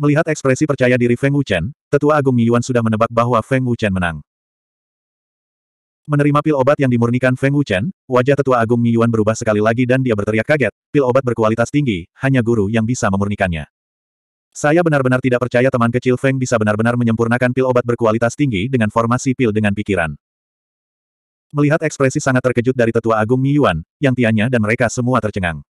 Melihat ekspresi percaya diri Feng Wuchen, Tetua Agung Mi Yuan sudah menebak bahwa Feng Wuchen menang. Menerima pil obat yang dimurnikan Feng Wuchen, wajah Tetua Agung Mi Yuan berubah sekali lagi dan dia berteriak kaget, pil obat berkualitas tinggi, hanya guru yang bisa memurnikannya. Saya benar-benar tidak percaya teman kecil Feng bisa benar-benar menyempurnakan pil obat berkualitas tinggi dengan formasi pil dengan pikiran. Melihat ekspresi sangat terkejut dari tetua agung Miyuan, yang Tianya dan mereka semua tercengang.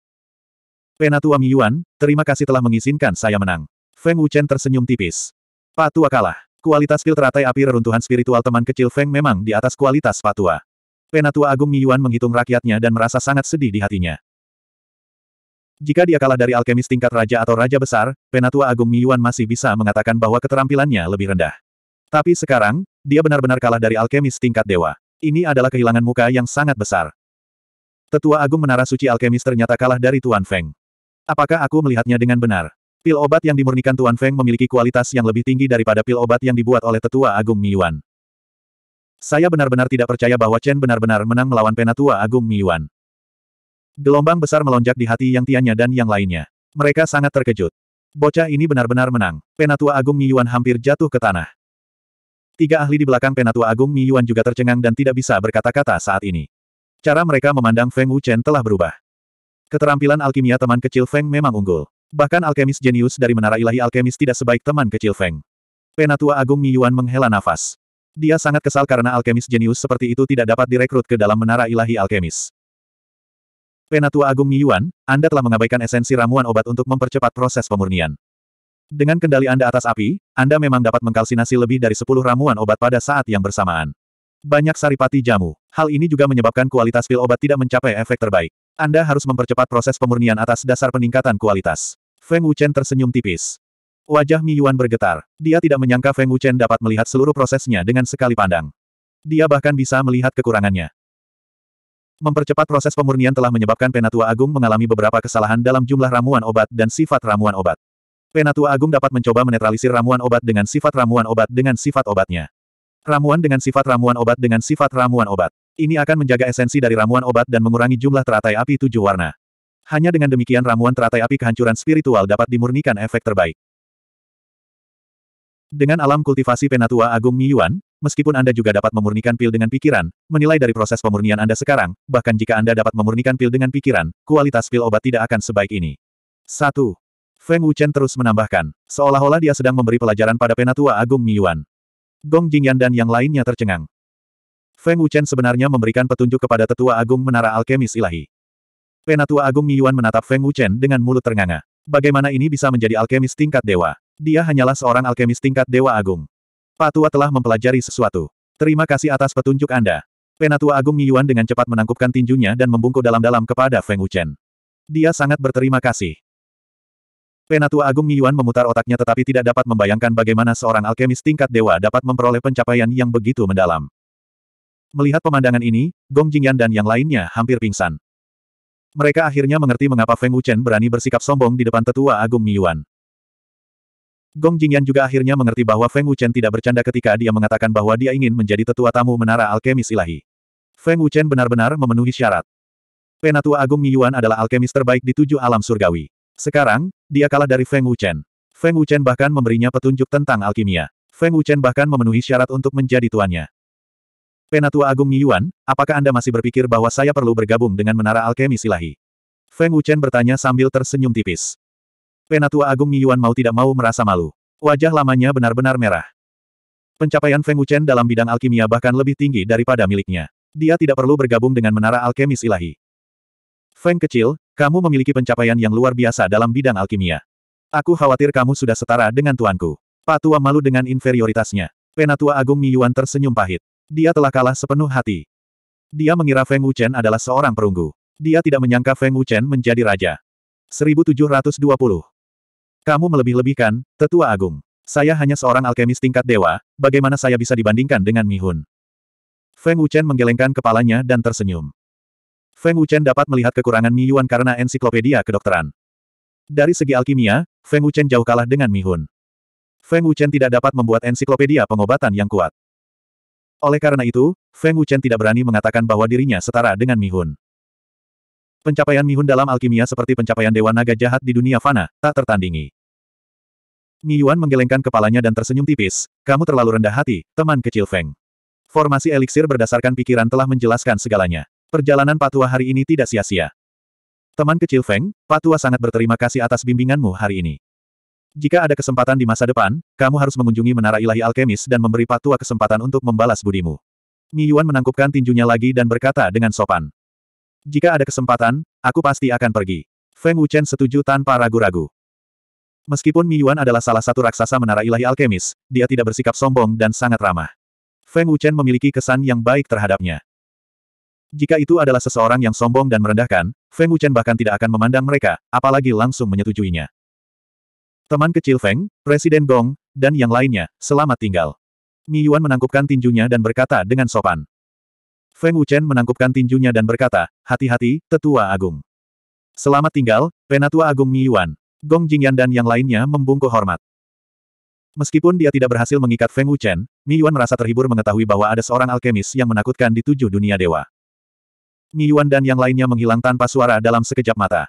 Penatua Miyuan, terima kasih telah mengizinkan saya menang. Feng Wuchen tersenyum tipis. Patua kalah. Kualitas pil teratai api reruntuhan spiritual teman kecil Feng memang di atas kualitas Patua. Penatua Agung Miyuan menghitung rakyatnya dan merasa sangat sedih di hatinya. Jika dia kalah dari alkemis tingkat raja atau raja besar, Penatua Agung Miyuan masih bisa mengatakan bahwa keterampilannya lebih rendah. Tapi sekarang, dia benar-benar kalah dari alkemis tingkat dewa. Ini adalah kehilangan muka yang sangat besar. Tetua Agung Menara Suci Alkemis ternyata kalah dari Tuan Feng. Apakah aku melihatnya dengan benar? Pil obat yang dimurnikan Tuan Feng memiliki kualitas yang lebih tinggi daripada pil obat yang dibuat oleh Tetua Agung Miyuan. Saya benar-benar tidak percaya bahwa Chen benar-benar menang melawan Penatua Agung Miyuan. Gelombang besar melonjak di hati Yang Tianya dan yang lainnya. Mereka sangat terkejut. Bocah ini benar-benar menang. Penatua Agung Miyuan hampir jatuh ke tanah. Tiga ahli di belakang Penatua Agung Mi Yuan juga tercengang dan tidak bisa berkata-kata saat ini. Cara mereka memandang Feng Wuchen telah berubah. Keterampilan alkimia teman kecil Feng memang unggul. Bahkan alkemis jenius dari Menara Ilahi Alkemis tidak sebaik teman kecil Feng. Penatua Agung Mi Yuan menghela nafas. Dia sangat kesal karena alkemis jenius seperti itu tidak dapat direkrut ke dalam Menara Ilahi Alkemis. Penatua Agung Mi Yuan, Anda telah mengabaikan esensi ramuan obat untuk mempercepat proses pemurnian. Dengan kendali Anda atas api, Anda memang dapat mengkalsinasi lebih dari 10 ramuan obat pada saat yang bersamaan. Banyak saripati jamu. Hal ini juga menyebabkan kualitas pil obat tidak mencapai efek terbaik. Anda harus mempercepat proses pemurnian atas dasar peningkatan kualitas. Feng Wuchen tersenyum tipis. Wajah Mi Yuan bergetar. Dia tidak menyangka Feng Wuchen dapat melihat seluruh prosesnya dengan sekali pandang. Dia bahkan bisa melihat kekurangannya. Mempercepat proses pemurnian telah menyebabkan Penatua Agung mengalami beberapa kesalahan dalam jumlah ramuan obat dan sifat ramuan obat. Penatua Agung dapat mencoba menetralisir ramuan obat dengan sifat ramuan obat dengan sifat obatnya. Ramuan dengan sifat ramuan obat dengan sifat ramuan obat. Ini akan menjaga esensi dari ramuan obat dan mengurangi jumlah teratai api tujuh warna. Hanya dengan demikian ramuan teratai api kehancuran spiritual dapat dimurnikan efek terbaik. Dengan alam kultivasi Penatua Agung Miyuan, meskipun Anda juga dapat memurnikan pil dengan pikiran, menilai dari proses pemurnian Anda sekarang, bahkan jika Anda dapat memurnikan pil dengan pikiran, kualitas pil obat tidak akan sebaik ini. 1. Feng Wuchen terus menambahkan, seolah-olah dia sedang memberi pelajaran pada penatua agung Miyuan. Gong Jingyan dan yang lainnya tercengang. Feng Wuchen sebenarnya memberikan petunjuk kepada tetua agung menara alkemis ilahi. Penatua agung Miyuan menatap Feng Wuchen dengan mulut ternganga. Bagaimana ini bisa menjadi alkemis tingkat dewa? Dia hanyalah seorang alkemis tingkat dewa agung. Patua telah mempelajari sesuatu. Terima kasih atas petunjuk Anda. Penatua agung Miyuan dengan cepat menangkupkan tinjunya dan membungkuk dalam-dalam kepada Feng Wuchen. Dia sangat berterima kasih. Penatua Agung Miyuan memutar otaknya tetapi tidak dapat membayangkan bagaimana seorang alkemis tingkat dewa dapat memperoleh pencapaian yang begitu mendalam. Melihat pemandangan ini, Gong Jingyan dan yang lainnya hampir pingsan. Mereka akhirnya mengerti mengapa Feng Wuchen berani bersikap sombong di depan tetua Agung Miyuan. Gong Jingyan juga akhirnya mengerti bahwa Feng Wuchen tidak bercanda ketika dia mengatakan bahwa dia ingin menjadi tetua tamu menara alkemis ilahi. Feng Wuchen benar-benar memenuhi syarat. Penatua Agung Miyuan adalah alkemis terbaik di tujuh alam surgawi. Sekarang, dia kalah dari Feng Wuchen. Feng Wuchen bahkan memberinya petunjuk tentang alkimia. Feng Wuchen bahkan memenuhi syarat untuk menjadi tuannya. Penatua Agung Yuan, apakah Anda masih berpikir bahwa saya perlu bergabung dengan Menara Alkemi Silahi? Feng Wuchen bertanya sambil tersenyum tipis. Penatua Agung Yuan mau tidak mau merasa malu. Wajah lamanya benar-benar merah. Pencapaian Feng Wuchen dalam bidang alkimia bahkan lebih tinggi daripada miliknya. Dia tidak perlu bergabung dengan Menara Alkemis Ilahi. Feng kecil, kamu memiliki pencapaian yang luar biasa dalam bidang alkimia. Aku khawatir kamu sudah setara dengan tuanku. Patua malu dengan inferioritasnya. Penatua Agung Miyuan tersenyum pahit. Dia telah kalah sepenuh hati. Dia mengira Feng Wuchen adalah seorang perunggu. Dia tidak menyangka Feng Wuchen menjadi raja. 1720. Kamu melebih-lebihkan, Tetua Agung. Saya hanya seorang alkemis tingkat dewa, bagaimana saya bisa dibandingkan dengan Mi Mihun? Feng Wuchen menggelengkan kepalanya dan tersenyum. Feng Wuchen dapat melihat kekurangan Mi Yuan karena ensiklopedia kedokteran. Dari segi alkimia, Feng Wuchen jauh kalah dengan Mi Hun. Feng Wuchen tidak dapat membuat ensiklopedia pengobatan yang kuat. Oleh karena itu, Feng Wuchen tidak berani mengatakan bahwa dirinya setara dengan Mi Hun. Pencapaian Mi Hun dalam alkimia seperti pencapaian Dewa Naga Jahat di dunia fana, tak tertandingi. Mi Yuan menggelengkan kepalanya dan tersenyum tipis, kamu terlalu rendah hati, teman kecil Feng. Formasi eliksir berdasarkan pikiran telah menjelaskan segalanya. Perjalanan Patua hari ini tidak sia-sia. Teman kecil Feng, Patua sangat berterima kasih atas bimbinganmu hari ini. Jika ada kesempatan di masa depan, kamu harus mengunjungi Menara Ilahi Alkemis dan memberi Patua kesempatan untuk membalas budimu. Mi Yuan menangkupkan tinjunya lagi dan berkata dengan sopan. Jika ada kesempatan, aku pasti akan pergi. Feng Wuchen setuju tanpa ragu-ragu. Meskipun Mi Yuan adalah salah satu raksasa Menara Ilahi Alkemis, dia tidak bersikap sombong dan sangat ramah. Feng Wuchen memiliki kesan yang baik terhadapnya. Jika itu adalah seseorang yang sombong dan merendahkan, Feng Wuchen bahkan tidak akan memandang mereka, apalagi langsung menyetujuinya. Teman kecil Feng, Presiden Gong, dan yang lainnya, selamat tinggal. Mi Yuan menangkupkan tinjunya dan berkata dengan sopan. Feng Wuchen menangkupkan tinjunya dan berkata, hati-hati, tetua agung. Selamat tinggal, penatua agung Mi Yuan. Gong Jingyan dan yang lainnya membungkuk hormat. Meskipun dia tidak berhasil mengikat Feng Wuchen, Mi Yuan merasa terhibur mengetahui bahwa ada seorang alkemis yang menakutkan di tujuh dunia dewa. Yuan dan yang lainnya menghilang tanpa suara dalam sekejap mata.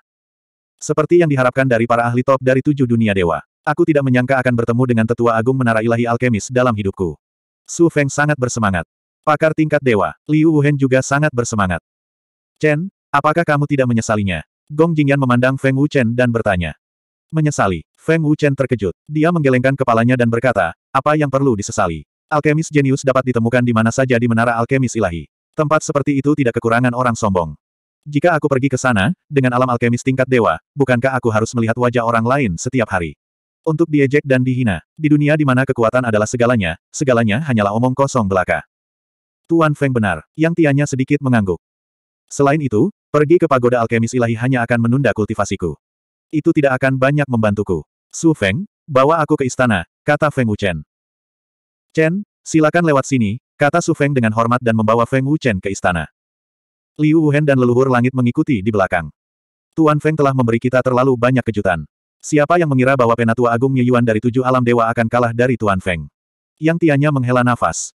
Seperti yang diharapkan dari para ahli top dari tujuh dunia dewa. Aku tidak menyangka akan bertemu dengan tetua agung menara ilahi alkemis dalam hidupku. Su Feng sangat bersemangat. Pakar tingkat dewa, Liu Wuhen juga sangat bersemangat. Chen, apakah kamu tidak menyesalinya? Gong Jingyan memandang Feng Wu Chen dan bertanya. Menyesali, Feng Wu Chen terkejut. Dia menggelengkan kepalanya dan berkata, apa yang perlu disesali? Alkemis jenius dapat ditemukan di mana saja di menara alkemis ilahi. Tempat seperti itu tidak kekurangan orang sombong. Jika aku pergi ke sana, dengan alam alkemis tingkat dewa, bukankah aku harus melihat wajah orang lain setiap hari? Untuk diejek dan dihina, di dunia di mana kekuatan adalah segalanya, segalanya hanyalah omong kosong belaka. Tuan Feng benar, yang Tianya sedikit mengangguk. Selain itu, pergi ke pagoda alkemis ilahi hanya akan menunda kultivasiku. Itu tidak akan banyak membantuku. Su Feng, bawa aku ke istana, kata Feng Wuchen. Chen, silakan lewat sini, Kata Su Feng dengan hormat dan membawa Feng Wuchen ke istana. Liu Wuhen dan leluhur langit mengikuti di belakang. Tuan Feng telah memberi kita terlalu banyak kejutan. Siapa yang mengira bahwa penatua agung Yuan dari tujuh alam dewa akan kalah dari Tuan Feng? Yang Tianya menghela nafas.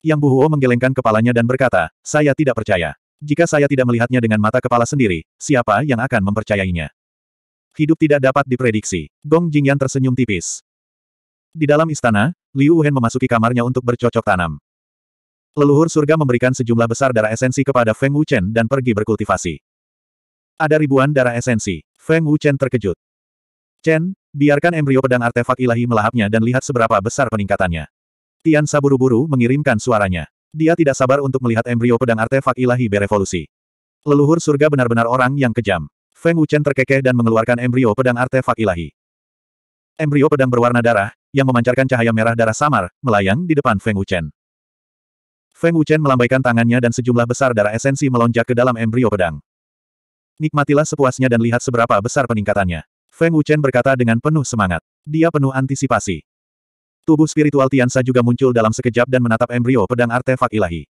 Yang Buhuo menggelengkan kepalanya dan berkata, saya tidak percaya. Jika saya tidak melihatnya dengan mata kepala sendiri, siapa yang akan mempercayainya? Hidup tidak dapat diprediksi. Gong Jingyan tersenyum tipis. Di dalam istana, Liu Wuhen memasuki kamarnya untuk bercocok tanam. Leluhur surga memberikan sejumlah besar darah esensi kepada Feng Wuchen dan pergi berkultivasi. Ada ribuan darah esensi. Feng Wuchen terkejut. Chen, biarkan embrio pedang artefak ilahi melahapnya dan lihat seberapa besar peningkatannya. Tian buru-buru mengirimkan suaranya. Dia tidak sabar untuk melihat embrio pedang artefak ilahi berevolusi. Leluhur surga benar-benar orang yang kejam. Feng Wuchen terkekeh dan mengeluarkan embrio pedang artefak ilahi. Embrio pedang berwarna darah, yang memancarkan cahaya merah darah samar, melayang di depan Feng Wuchen. Feng Wuchen melambaikan tangannya dan sejumlah besar darah esensi melonjak ke dalam embrio pedang. Nikmatilah sepuasnya dan lihat seberapa besar peningkatannya. Feng Wuchen berkata dengan penuh semangat. Dia penuh antisipasi. Tubuh spiritual Tiansa juga muncul dalam sekejap dan menatap embrio pedang artefak ilahi.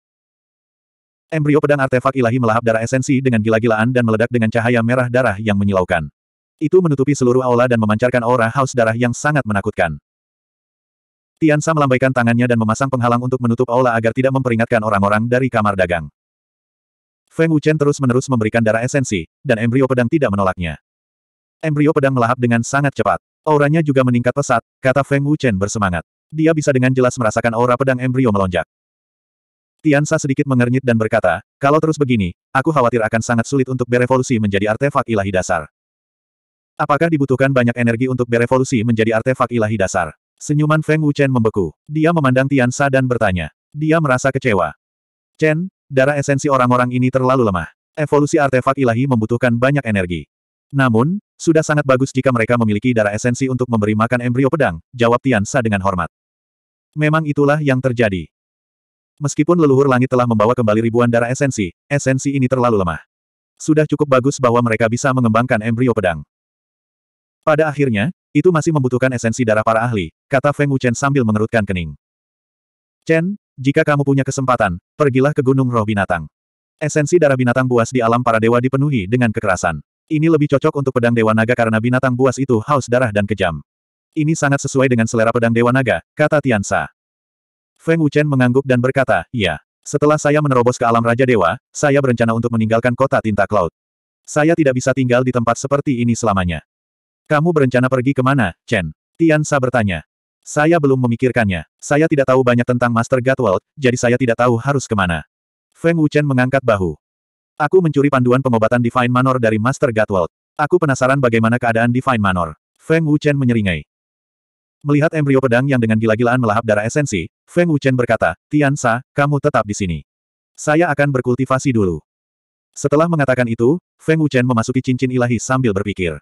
Embrio pedang artefak ilahi melahap darah esensi dengan gila-gilaan dan meledak dengan cahaya merah darah yang menyilaukan. Itu menutupi seluruh aula dan memancarkan aura haus darah yang sangat menakutkan. Tiansa melambaikan tangannya dan memasang penghalang untuk menutup aula agar tidak memperingatkan orang-orang dari kamar dagang. Feng Wuchen terus-menerus memberikan darah esensi, dan embrio pedang tidak menolaknya. Embrio pedang melahap dengan sangat cepat. Auranya juga meningkat pesat, kata Feng Wuchen bersemangat. Dia bisa dengan jelas merasakan aura pedang embrio melonjak. Tiansa sedikit mengernyit dan berkata, kalau terus begini, aku khawatir akan sangat sulit untuk berevolusi menjadi artefak ilahi dasar. Apakah dibutuhkan banyak energi untuk berevolusi menjadi artefak ilahi dasar? Senyuman Feng Wuchen membeku. Dia memandang Tian Sa dan bertanya. Dia merasa kecewa. Chen, darah esensi orang-orang ini terlalu lemah. Evolusi artefak ilahi membutuhkan banyak energi. Namun, sudah sangat bagus jika mereka memiliki darah esensi untuk memberi makan embrio pedang, jawab Tian Sa dengan hormat. Memang itulah yang terjadi. Meskipun leluhur langit telah membawa kembali ribuan darah esensi, esensi ini terlalu lemah. Sudah cukup bagus bahwa mereka bisa mengembangkan embrio pedang. Pada akhirnya, itu masih membutuhkan esensi darah para ahli, kata Feng Wuchen sambil mengerutkan kening. Chen, jika kamu punya kesempatan, pergilah ke Gunung Roh Binatang. Esensi darah binatang buas di alam para dewa dipenuhi dengan kekerasan. Ini lebih cocok untuk pedang dewa naga karena binatang buas itu haus darah dan kejam. Ini sangat sesuai dengan selera pedang dewa naga, kata Tiansa. Feng Wuchen mengangguk dan berkata, iya. Setelah saya menerobos ke alam Raja Dewa, saya berencana untuk meninggalkan kota tinta Cloud. Saya tidak bisa tinggal di tempat seperti ini selamanya. Kamu berencana pergi ke mana, Chen? Tian Sa bertanya. Saya belum memikirkannya. Saya tidak tahu banyak tentang Master Gatwald, jadi saya tidak tahu harus kemana. Feng Wuchen mengangkat bahu. Aku mencuri panduan pengobatan Divine Manor dari Master Gatwald. Aku penasaran bagaimana keadaan Divine Manor. Feng Wuchen menyeringai. Melihat embrio pedang yang dengan gila-gilaan melahap darah esensi, Feng Wuchen berkata, Tian Sa, kamu tetap di sini. Saya akan berkultivasi dulu. Setelah mengatakan itu, Feng Wuchen memasuki cincin ilahi sambil berpikir.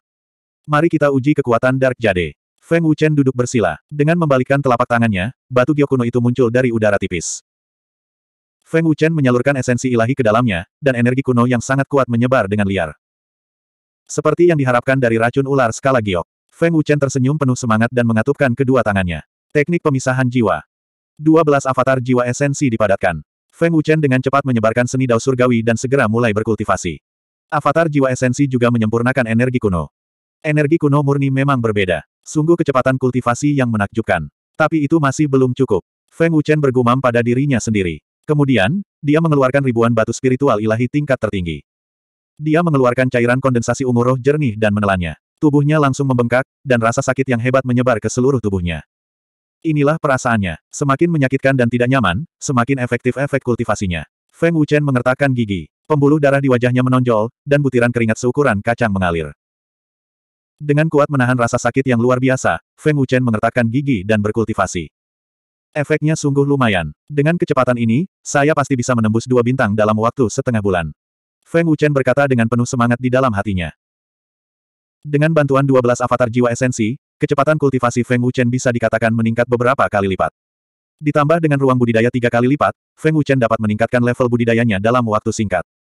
Mari kita uji kekuatan Dark Jade. Feng Wuchen duduk bersila. Dengan membalikkan telapak tangannya, batu Gyokuno itu muncul dari udara tipis. Feng Wuchen menyalurkan esensi ilahi ke dalamnya, dan energi kuno yang sangat kuat menyebar dengan liar. Seperti yang diharapkan dari racun ular skala giok, Feng Wuchen tersenyum penuh semangat dan mengatupkan kedua tangannya. Teknik pemisahan jiwa. 12 avatar jiwa esensi dipadatkan. Feng Wuchen dengan cepat menyebarkan seni dao surgawi dan segera mulai berkultivasi. Avatar jiwa esensi juga menyempurnakan energi kuno. Energi kuno murni memang berbeda. Sungguh kecepatan kultivasi yang menakjubkan. Tapi itu masih belum cukup. Feng Wuchen bergumam pada dirinya sendiri. Kemudian, dia mengeluarkan ribuan batu spiritual ilahi tingkat tertinggi. Dia mengeluarkan cairan kondensasi ungu roh jernih dan menelannya. Tubuhnya langsung membengkak, dan rasa sakit yang hebat menyebar ke seluruh tubuhnya. Inilah perasaannya. Semakin menyakitkan dan tidak nyaman, semakin efektif efek kultivasinya. Feng Wuchen mengertakkan gigi. Pembuluh darah di wajahnya menonjol, dan butiran keringat seukuran kacang mengalir. Dengan kuat menahan rasa sakit yang luar biasa, Feng Wuchen mengertakkan gigi dan berkultivasi. Efeknya sungguh lumayan. Dengan kecepatan ini, saya pasti bisa menembus dua bintang dalam waktu setengah bulan. Feng Wuchen berkata dengan penuh semangat di dalam hatinya. Dengan bantuan 12 avatar jiwa esensi, kecepatan kultivasi Feng Wuchen bisa dikatakan meningkat beberapa kali lipat. Ditambah dengan ruang budidaya tiga kali lipat, Feng Wuchen dapat meningkatkan level budidayanya dalam waktu singkat.